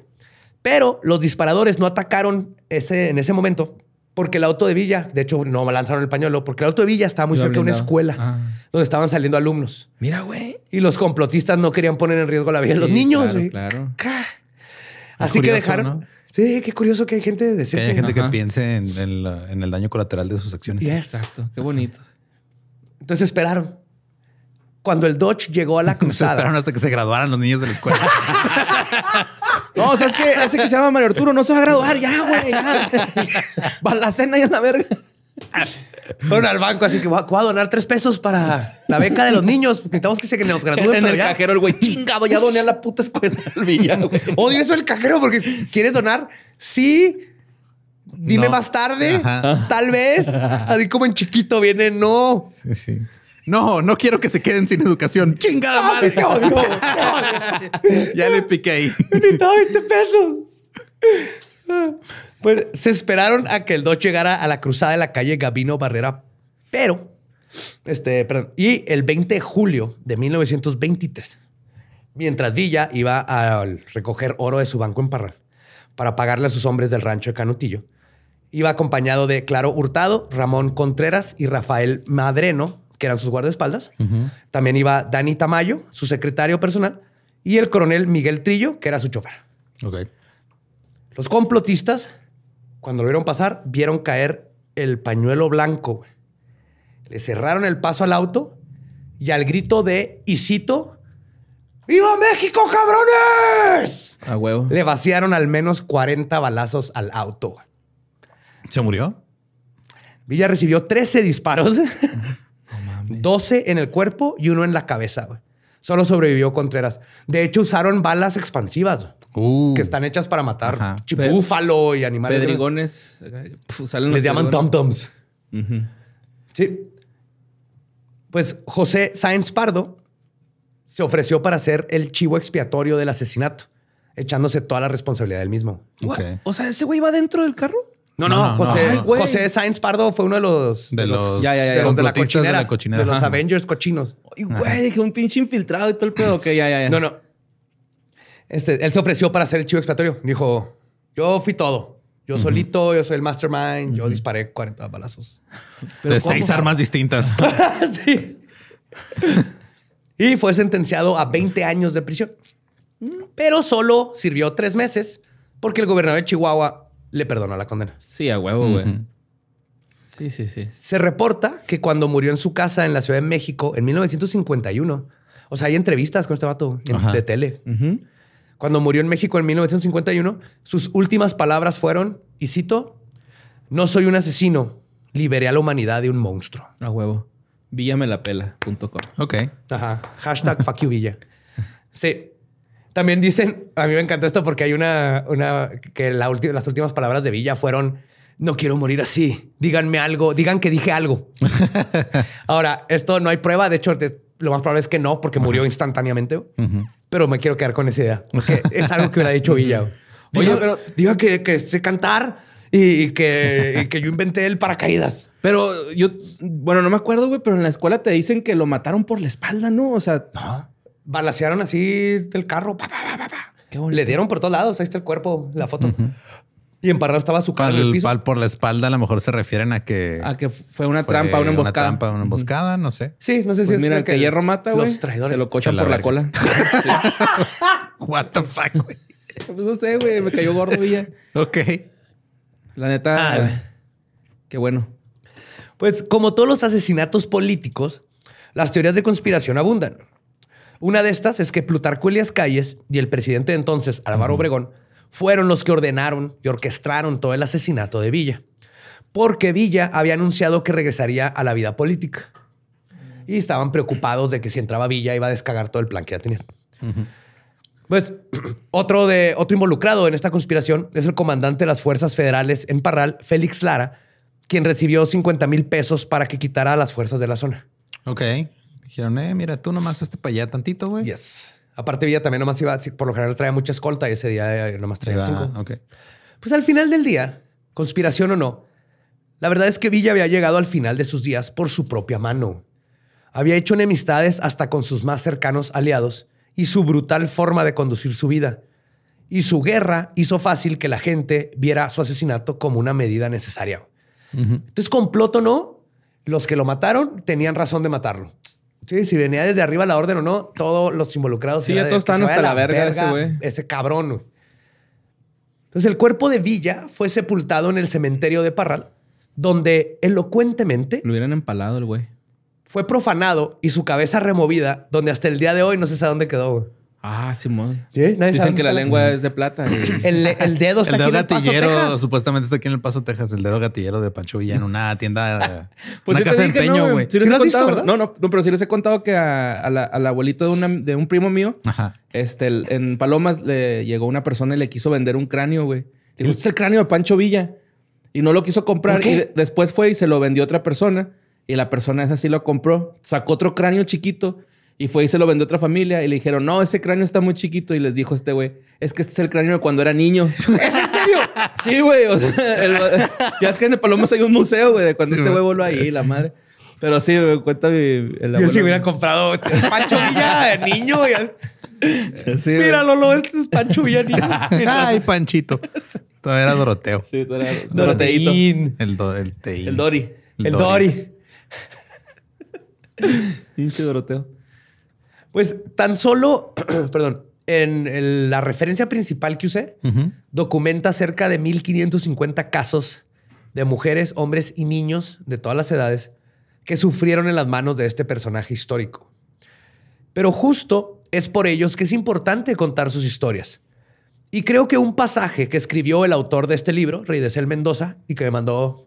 Pero los disparadores no atacaron ese, en ese momento porque el auto de Villa, de hecho, no lanzaron el pañuelo, porque el auto de Villa estaba muy cerca de una escuela ah. donde estaban saliendo alumnos. Mira, güey. Y los complotistas no querían poner en riesgo la vida de los niños. Claro, claro. Así que dejaron. Sí, qué curioso que hay gente de Hay gente que piense en, el daño colateral de sus acciones. Exacto. Qué bonito. Entonces esperaron. Cuando el Dodge llegó a la cruzada. esperaron hasta que se graduaran los niños de la escuela. No, o sea, es que ese que se llama Mario Arturo no se va a graduar ya, güey. la cena y a la verga. Bueno, al banco, así que voy a, donar tres pesos para la beca de los niños. Necesitamos que se nos gradúen. En el cajero, el güey, chingado, ya doné a la puta escuela al villano. Odio eso el cajero porque quieres donar. Sí. Dime más tarde, tal vez. Así como en chiquito viene, no. Sí, sí. No, no quiero que se queden sin educación. ¡Chingada ah, madre! ya le piqué ahí. Necesitaba 20 pesos. Pues se esperaron a que el Dodge llegara a la cruzada de la calle Gabino Barrera, pero, este, y el 20 de julio de 1923, mientras Dilla iba a recoger oro de su banco en Parral para pagarle a sus hombres del rancho de Canutillo, iba acompañado de Claro Hurtado, Ramón Contreras y Rafael Madreno, que eran sus guardaespaldas. También iba Dani Tamayo, su secretario personal, y el coronel Miguel Trillo, que era su chofer. Los complotistas, cuando lo vieron pasar, vieron caer el pañuelo blanco. Le cerraron el paso al auto y al grito de Isito, ¡Viva México, cabrones! A huevo. Le vaciaron al menos 40 balazos al auto. ¿Se murió? Villa recibió 13 disparos. 12 en el cuerpo y uno en la cabeza, Solo sobrevivió Contreras. De hecho, usaron balas expansivas uh. que están hechas para matar búfalo y animales. Pedrigones. Les llaman tom-toms. Sí. Pues José Sáenz Pardo se ofreció para ser el chivo expiatorio del asesinato, echándose toda la responsabilidad del mismo. O sea, ¿ese güey va dentro del carro? No, no, José, Sainz Pardo fue uno de los... De, los... de, los la de De los Avengers cochinos. Y güey, dije un pinche infiltrado y todo el pedo. ya, ya, ya. No, no. Este, él se ofreció para hacer el chivo expiatorio. Dijo, yo fui todo. Yo solito, yo soy el mastermind. Yo disparé 40 balazos. de seis armas distintas. sí. y fue sentenciado a 20 años de prisión. Pero solo sirvió tres meses porque el gobernador de Chihuahua le perdonó la condena. Sí, a huevo, güey. Sí, sí, sí. Se reporta que cuando murió en su casa en la Ciudad de México en 1951, o sea, hay entrevistas con este vato de tele. Cuando murió en México en 1951, sus últimas palabras fueron, y cito, no soy un asesino, liberé a la humanidad de un monstruo. A huevo. Villamelapela.com. Ok. Ajá. Hashtag fuck Villa. Sí. También dicen, a mí me encanta esto porque hay una, una que las últimas palabras de Villa fueron, no quiero morir así, díganme algo, digan que dije algo. Ahora, esto no hay prueba, de hecho, lo más probable es que no, porque murió instantáneamente, pero me quiero quedar con esa idea, es algo que ha dicho Villa. Oye, diga, pero diga que, sé cantar y que, que yo inventé el paracaídas. Pero yo, bueno, no me acuerdo, güey, pero en la escuela te dicen que lo mataron por la espalda, ¿no? O sea, balasearon así el carro. Le dieron por todos lados. Ahí está el cuerpo, la foto. Y en Y estaba su carro. el piso. por la espalda, a lo mejor se refieren a que. A que fue una trampa, una emboscada. Una trampa, una emboscada, no sé. Sí, no sé si pues Mira, el que, hierro mata, güey. Se lo cochan por la, cola. What the fuck, güey. Pues no sé, güey. Me cayó gordo ya. ok. La neta. Ah, qué bueno. Pues como todos los asesinatos políticos, las teorías de conspiración abundan. Una de estas es que Plutarco Elias Calles y el presidente de entonces, Álvaro Obregón, fueron los que ordenaron y orquestaron todo el asesinato de Villa, porque Villa había anunciado que regresaría a la vida política y estaban preocupados de que si entraba Villa iba a descagar todo el plan que ya tenía. Pues otro, de, otro involucrado en esta conspiración es el comandante de las fuerzas federales en Parral, Félix Lara, quien recibió 50 mil pesos para que quitara a las fuerzas de la zona. Ok. Dijeron, eh, mira, tú nomás este para allá tantito, güey. Yes. Aparte, Villa también nomás iba, por lo general traía mucha escolta y ese día eh, nomás traía cinco. cinco. ok. Pues al final del día, conspiración o no, la verdad es que Villa había llegado al final de sus días por su propia mano. Había hecho enemistades hasta con sus más cercanos aliados y su brutal forma de conducir su vida. Y su guerra hizo fácil que la gente viera su asesinato como una medida necesaria. Entonces, Entonces, comploto no, los que lo mataron tenían razón de matarlo. Sí, si venía desde arriba la orden o no, todos los involucrados. Sí, ya todos están hasta la, verga, ese cabrón, güey. Entonces, el cuerpo de Villa fue sepultado en el cementerio de Parral, donde elocuentemente. Lo hubieran empalado el güey. Fue profanado y su cabeza removida, donde hasta el día de hoy no se sé sabe dónde quedó, güey. Ah, Simón. Dicen que la lengua es de plata. El, dedo está aquí en el gatillero, supuestamente está aquí en el Paso Texas, el dedo gatillero de Pancho Villa en una tienda, pues una casa de güey. No, No, no, pero sí les he contado que al abuelito de, un primo mío, este, en Palomas le llegó una persona y le quiso vender un cráneo, güey. dijo, este es el cráneo de Pancho Villa. Y no lo quiso comprar. Y después fue y se lo vendió otra persona. Y la persona esa sí lo compró. Sacó otro cráneo chiquito y fue y se lo vendió a otra familia y le dijeron, no, ese cráneo está muy chiquito. Y les dijo este güey, es que este es el cráneo de cuando era niño. ¿Es en serio? sí, güey. ya es que en el Palomas hay un museo, güey, de cuando este güey voló ahí, la madre. Pero sí, me cuenta mi. Yo si hubiera comprado Pancho Villa de niño. Sí, Mira, Lolo, este es Pancho Villa niño. Ay, Panchito. Todavía era Doroteo. Sí, todavía era Doroteín. El, el, teín. el Dori. El, el Dori. Pinche Doroteo. Pues tan solo, perdón, en la referencia principal que usé, documenta cerca de 1550 casos de mujeres, hombres y niños de todas las edades que sufrieron en las manos de este personaje histórico. Pero justo es por ellos que es importante contar sus historias. Y creo que un pasaje que escribió el autor de este libro, Rey de Sel Mendoza, y que me mandó,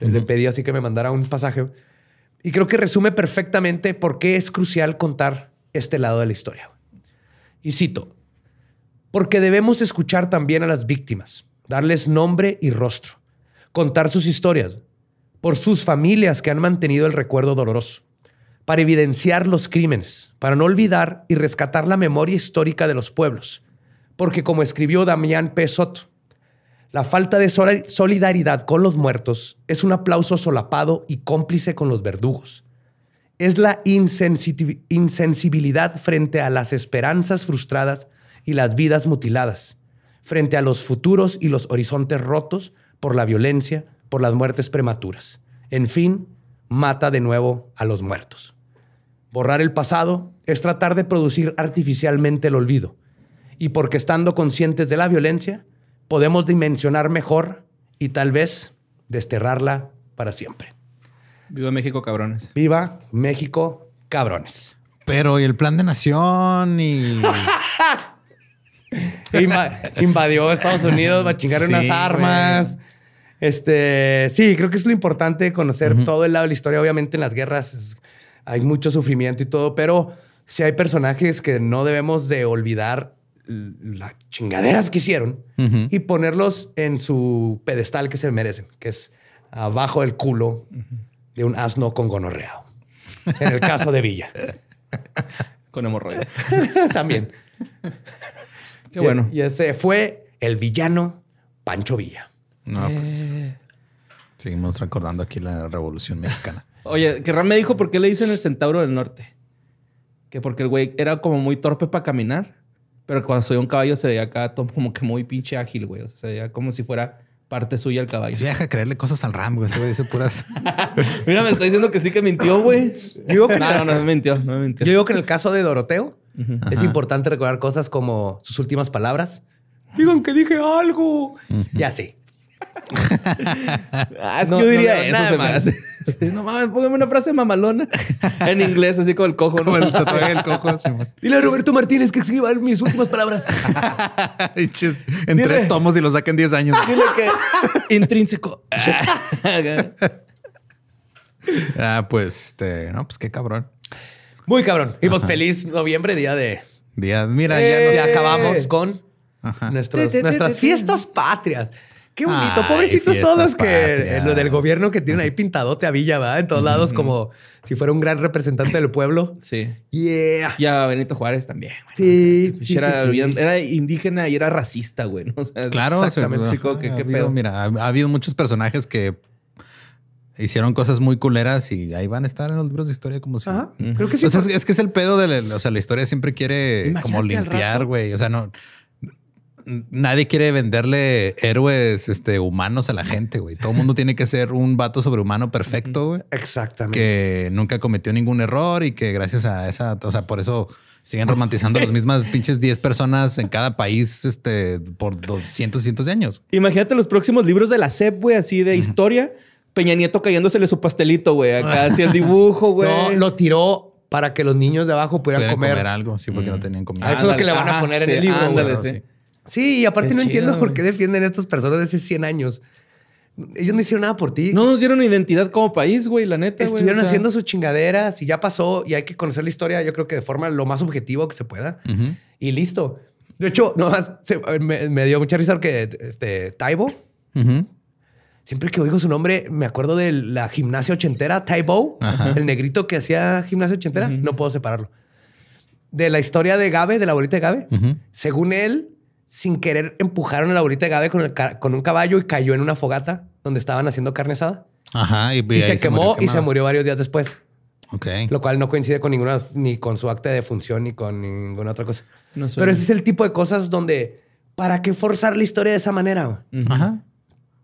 le pedí así que me mandara un pasaje, y creo que resume perfectamente por qué es crucial contar este lado de la historia. Y cito, porque debemos escuchar también a las víctimas, darles nombre y rostro, contar sus historias, por sus familias que han mantenido el recuerdo doloroso, para evidenciar los crímenes, para no olvidar y rescatar la memoria histórica de los pueblos, porque como escribió Damián P. Soto, la falta de solidaridad con los muertos es un aplauso solapado y cómplice con los verdugos es la insensibilidad frente a las esperanzas frustradas y las vidas mutiladas, frente a los futuros y los horizontes rotos por la violencia, por las muertes prematuras. En fin, mata de nuevo a los muertos. Borrar el pasado es tratar de producir artificialmente el olvido. Y porque estando conscientes de la violencia, podemos dimensionar mejor y tal vez desterrarla para siempre. Viva México, cabrones. Viva México, cabrones. Pero, ¿y el plan de nación? Y. invadió Estados Unidos, va a chingar unas armas. Este, sí, creo que es lo importante conocer todo el lado de la historia. Obviamente en las guerras hay mucho sufrimiento y todo, pero si sí hay personajes que no debemos de olvidar las chingaderas que hicieron y ponerlos en su pedestal que se merecen, que es abajo del culo de un asno con gonorreado. En el caso de Villa. con hemorroides. También. Qué bueno. Y ese fue el villano Pancho Villa. No, pues. Eh. Seguimos recordando aquí la Revolución Mexicana. Oye, que me dijo por qué le dicen el Centauro del Norte. Que porque el güey era como muy torpe para caminar, pero cuando subía un caballo se veía acá como que muy pinche ágil, güey. O sea, se veía como si fuera parte suya al caballo. Se deja creerle cosas al Rambo, ese güey dice puras. Mira, me está diciendo que sí que mintió, güey. no, no, no me mintió, no mintió. Yo digo que en el caso de Doroteo es importante recordar cosas como sus últimas palabras. Digan que dije algo. Ya sé. Y así. Ah, que yo diría nada eso, no mames, póngame una frase mamalona en inglés, así como el cojo, ¿no? el cojo. Dile a Roberto Martínez que escriba mis últimas palabras. en tres tomos y lo saquen en 10 años. Dile que intrínseco. ah, pues, este, no, pues qué cabrón. Muy cabrón. Y feliz noviembre, día de. Día, mira, ya, nos... Eh. acabamos con nuestras fiestas patrias. Qué bonito. Pobrecitos todos que eh, lo del gobierno que tienen ahí pintadote a Villa, ¿verdad? En todos lados, como si fuera un gran representante del pueblo. Sí. Yeah. Y a Benito Juárez también. sí, pues, era, indígena y era racista, güey. O claro. Exactamente. que, qué habido, pedo. Mira, ha, habido muchos personajes que hicieron cosas muy culeras y ahí van a estar en los libros de historia como si. Creo que sí. es, que es el pedo de la, o sea, la historia siempre quiere como limpiar, güey. O sea, no, nadie quiere venderle héroes este, humanos a la gente, güey. Todo el mundo tiene que ser un vato sobrehumano perfecto, güey. Exactamente. Que nunca cometió ningún error y que gracias a esa, o sea, por eso siguen romantizando las mismas pinches 10 personas en cada país este, por 200, cientos de años. Imagínate los próximos libros de la SEP, güey, así de historia. Peña Nieto cayéndosele su pastelito, güey, acá el dibujo, güey. No, lo tiró para que los niños de abajo pudieran, comer. algo, sí, porque no mm. tenían comida. Ah, eso es lo que le van a poner en el libro. Sí, y aparte no entiendo por qué defienden a estas personas de hace 100 años. Ellos no hicieron nada por ti. No nos dieron identidad como país, güey, la neta. Estuvieron haciendo sus chingaderas y ya pasó y hay que conocer la historia, yo creo que de forma lo más objetivo que se pueda. Y listo. De hecho, nomás me, dio mucha risa porque este, Taibo, siempre que oigo su nombre, me acuerdo de la gimnasia ochentera, Taibo, el negrito que hacía gimnasia ochentera, no puedo separarlo. De la historia de Gabe, de la bolita de Gabe, según él, sin querer empujaron a la bolita de Gabe con, un caballo y cayó en una fogata donde estaban haciendo carne asada. Ajá. Y, se, quemó y se murió varios días después. Lo cual no coincide con ninguna, ni con su acta de función, ni con ninguna otra cosa. Pero ese es el tipo de cosas donde, ¿para qué forzar la historia de esa manera? Ajá.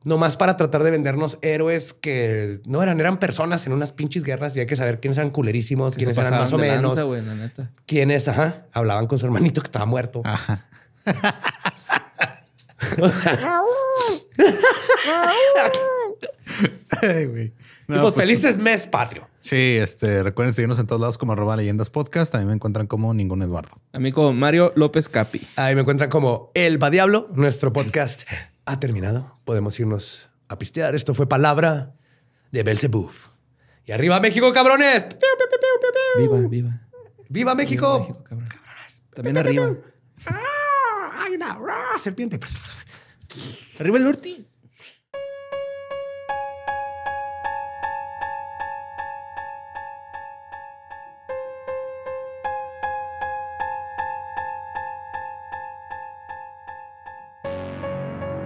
Nomás para tratar de vendernos héroes que no eran, eran personas en unas pinches guerras y hay que saber quiénes eran culerísimos, quiénes eran más o menos. Quiénes, ajá, hablaban con su hermanito que estaba muerto. Ajá. Ay, güey. Pues, pues, felices mes patrio. Sí, este, recuerden seguirnos en todos lados como arroba leyendas podcast. También me encuentran como ningún Eduardo. Amigo Mario López Capi. Ahí me encuentran como El Va Diablo. Nuestro podcast ha terminado. Podemos irnos a pistear. Esto fue palabra de Belzebuff. Y arriba México, cabrones. Viva, viva. Viva México. Viva México También arriba. ¡Ah! serpiente! Arriba el norte.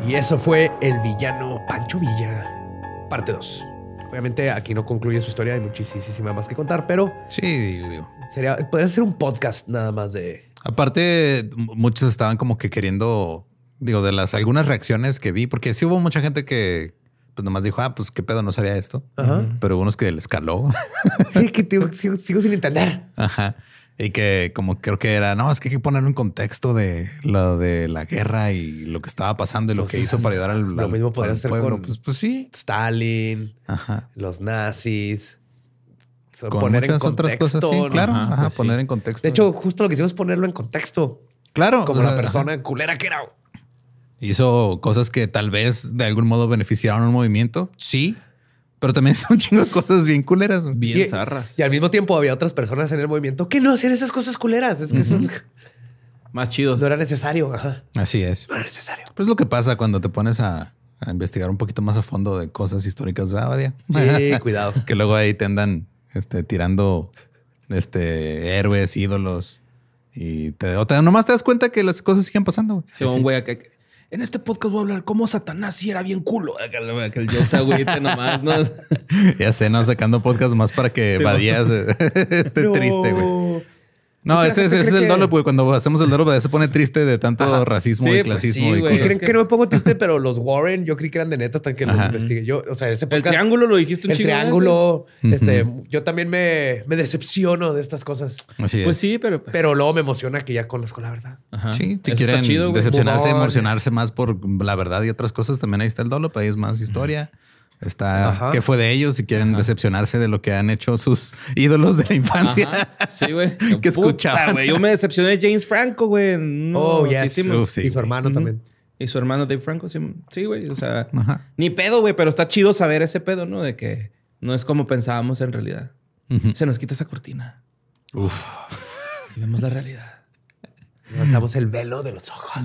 Y eso fue El villano Pancho Villa, parte 2. Obviamente aquí no concluye su historia, hay muchísima más que contar, pero... Sí, Sería, podría ser un podcast nada más de, Aparte, muchos estaban como que queriendo, digo, de las algunas reacciones que vi, porque sí hubo mucha gente que pues nomás dijo, ah, pues qué pedo, no sabía esto. Pero hubo unos que le escaló. Sí, que sigo, sin entender. Ajá. Y que como creo que era, no, es que hay que ponerlo en contexto de lo de la guerra y lo que estaba pasando y lo pues, que hizo para ayudar al, lo mismo podría ser Con pues, pues, sí. Stalin, los nazis poner muchas en contexto, otras cosas, sí, claro. Pues poner en contexto. De hecho, justo lo que hicimos es ponerlo en contexto. Claro. Como la persona culera que era. Hizo cosas que tal vez de algún modo beneficiaron un movimiento. Sí. Pero también son chingo de cosas bien culeras. Bien zarras. Y al mismo tiempo había otras personas en el movimiento que no hacían esas cosas culeras. Es que son más chidos. No era necesario. Ajá. Así es. No era necesario. pues lo que pasa cuando te pones a, investigar un poquito más a fondo de cosas históricas, ¿verdad, Badia? Sí, cuidado. que luego ahí te andan este, tirando este, héroes, ídolos. Y te, o nomás te das cuenta que las cosas siguen pasando. Güey. un güey acá. En este podcast voy a hablar cómo Satanás sí era bien culo. Que el nomás, ¿no? ya sé, ¿no? Sacando podcast más para que sí, eh, triste, güey. No, ese, es el dolo, porque Cuando hacemos el dolo pues, se pone triste de tanto racismo y pues, clasismo. y pues creen que... no me pongo triste, pero los Warren, yo creí que eran de neta hasta que los investigué. Yo, o sea, ese El triángulo lo dijiste un El triángulo. Este, Yo también me, decepciono de estas cosas. pues sí, pero. Pero luego me emociona que ya conozco la verdad. Sí, si quieren decepcionarse, emocionarse más por la verdad y otras cosas, también ahí está el dólar. Ahí es más historia. Está qué fue de ellos si quieren decepcionarse de lo que han hecho sus ídolos de la infancia. Sí, güey. que escuchaba. Yo me decepcioné de James Franco, güey. oh, yes. y su hermano también. Y su hermano Dave Franco, sí, güey. o sea, ni pedo, güey, pero está chido saber ese pedo, ¿no? De que no es como pensábamos en realidad. Se nos quita esa cortina. Uf. vemos la realidad. Levantamos el velo de los ojos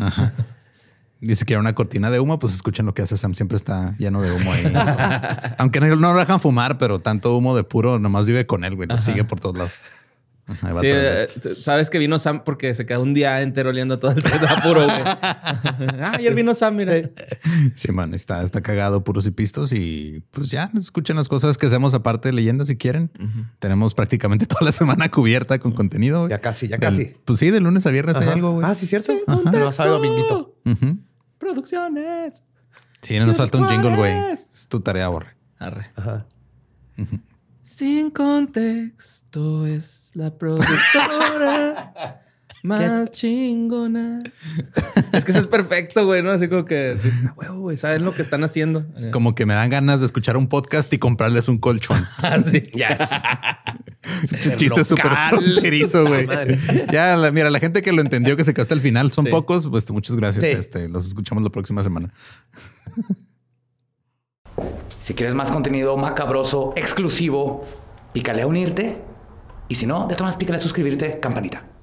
ni siquiera una cortina de humo, pues escuchen lo que hace Sam, siempre está lleno de humo ahí. Aunque no, lo dejan fumar, pero tanto humo de puro, nomás vive con él, güey, sigue por todos lados. Sí, eh, sabes que vino Sam porque se quedó un día entero oliendo todo el set puro, ah, ayer vino Sam, mira. Sí, man, está, está cagado puros y pistos y pues ya, escuchen las cosas que hacemos aparte de leyendas si quieren. Tenemos prácticamente toda la semana cubierta con contenido. Ya casi, ya casi. pues sí, de lunes a viernes hay algo, güey. Ah, sí, cierto. Sí, vas Producciones. Sí, no nos falta un jingle, güey. Es tu tarea, Borre. Arre. Ajá. Sin contexto es la productora más chingona. es que eso es perfecto, güey, ¿no? Así como que ah, güey, saben lo que están haciendo. como que me dan ganas de escuchar un podcast y comprarles un colchón. Así. Ah, un chiste súper fronterizo, güey. ya, mira, la gente que lo entendió, que se quedó hasta el final, son pocos, pues este, muchas gracias. Este, los escuchamos la próxima semana. Si quieres más contenido macabroso, exclusivo, pícale a unirte. Y si no, de todas maneras, pícale a suscribirte, campanita.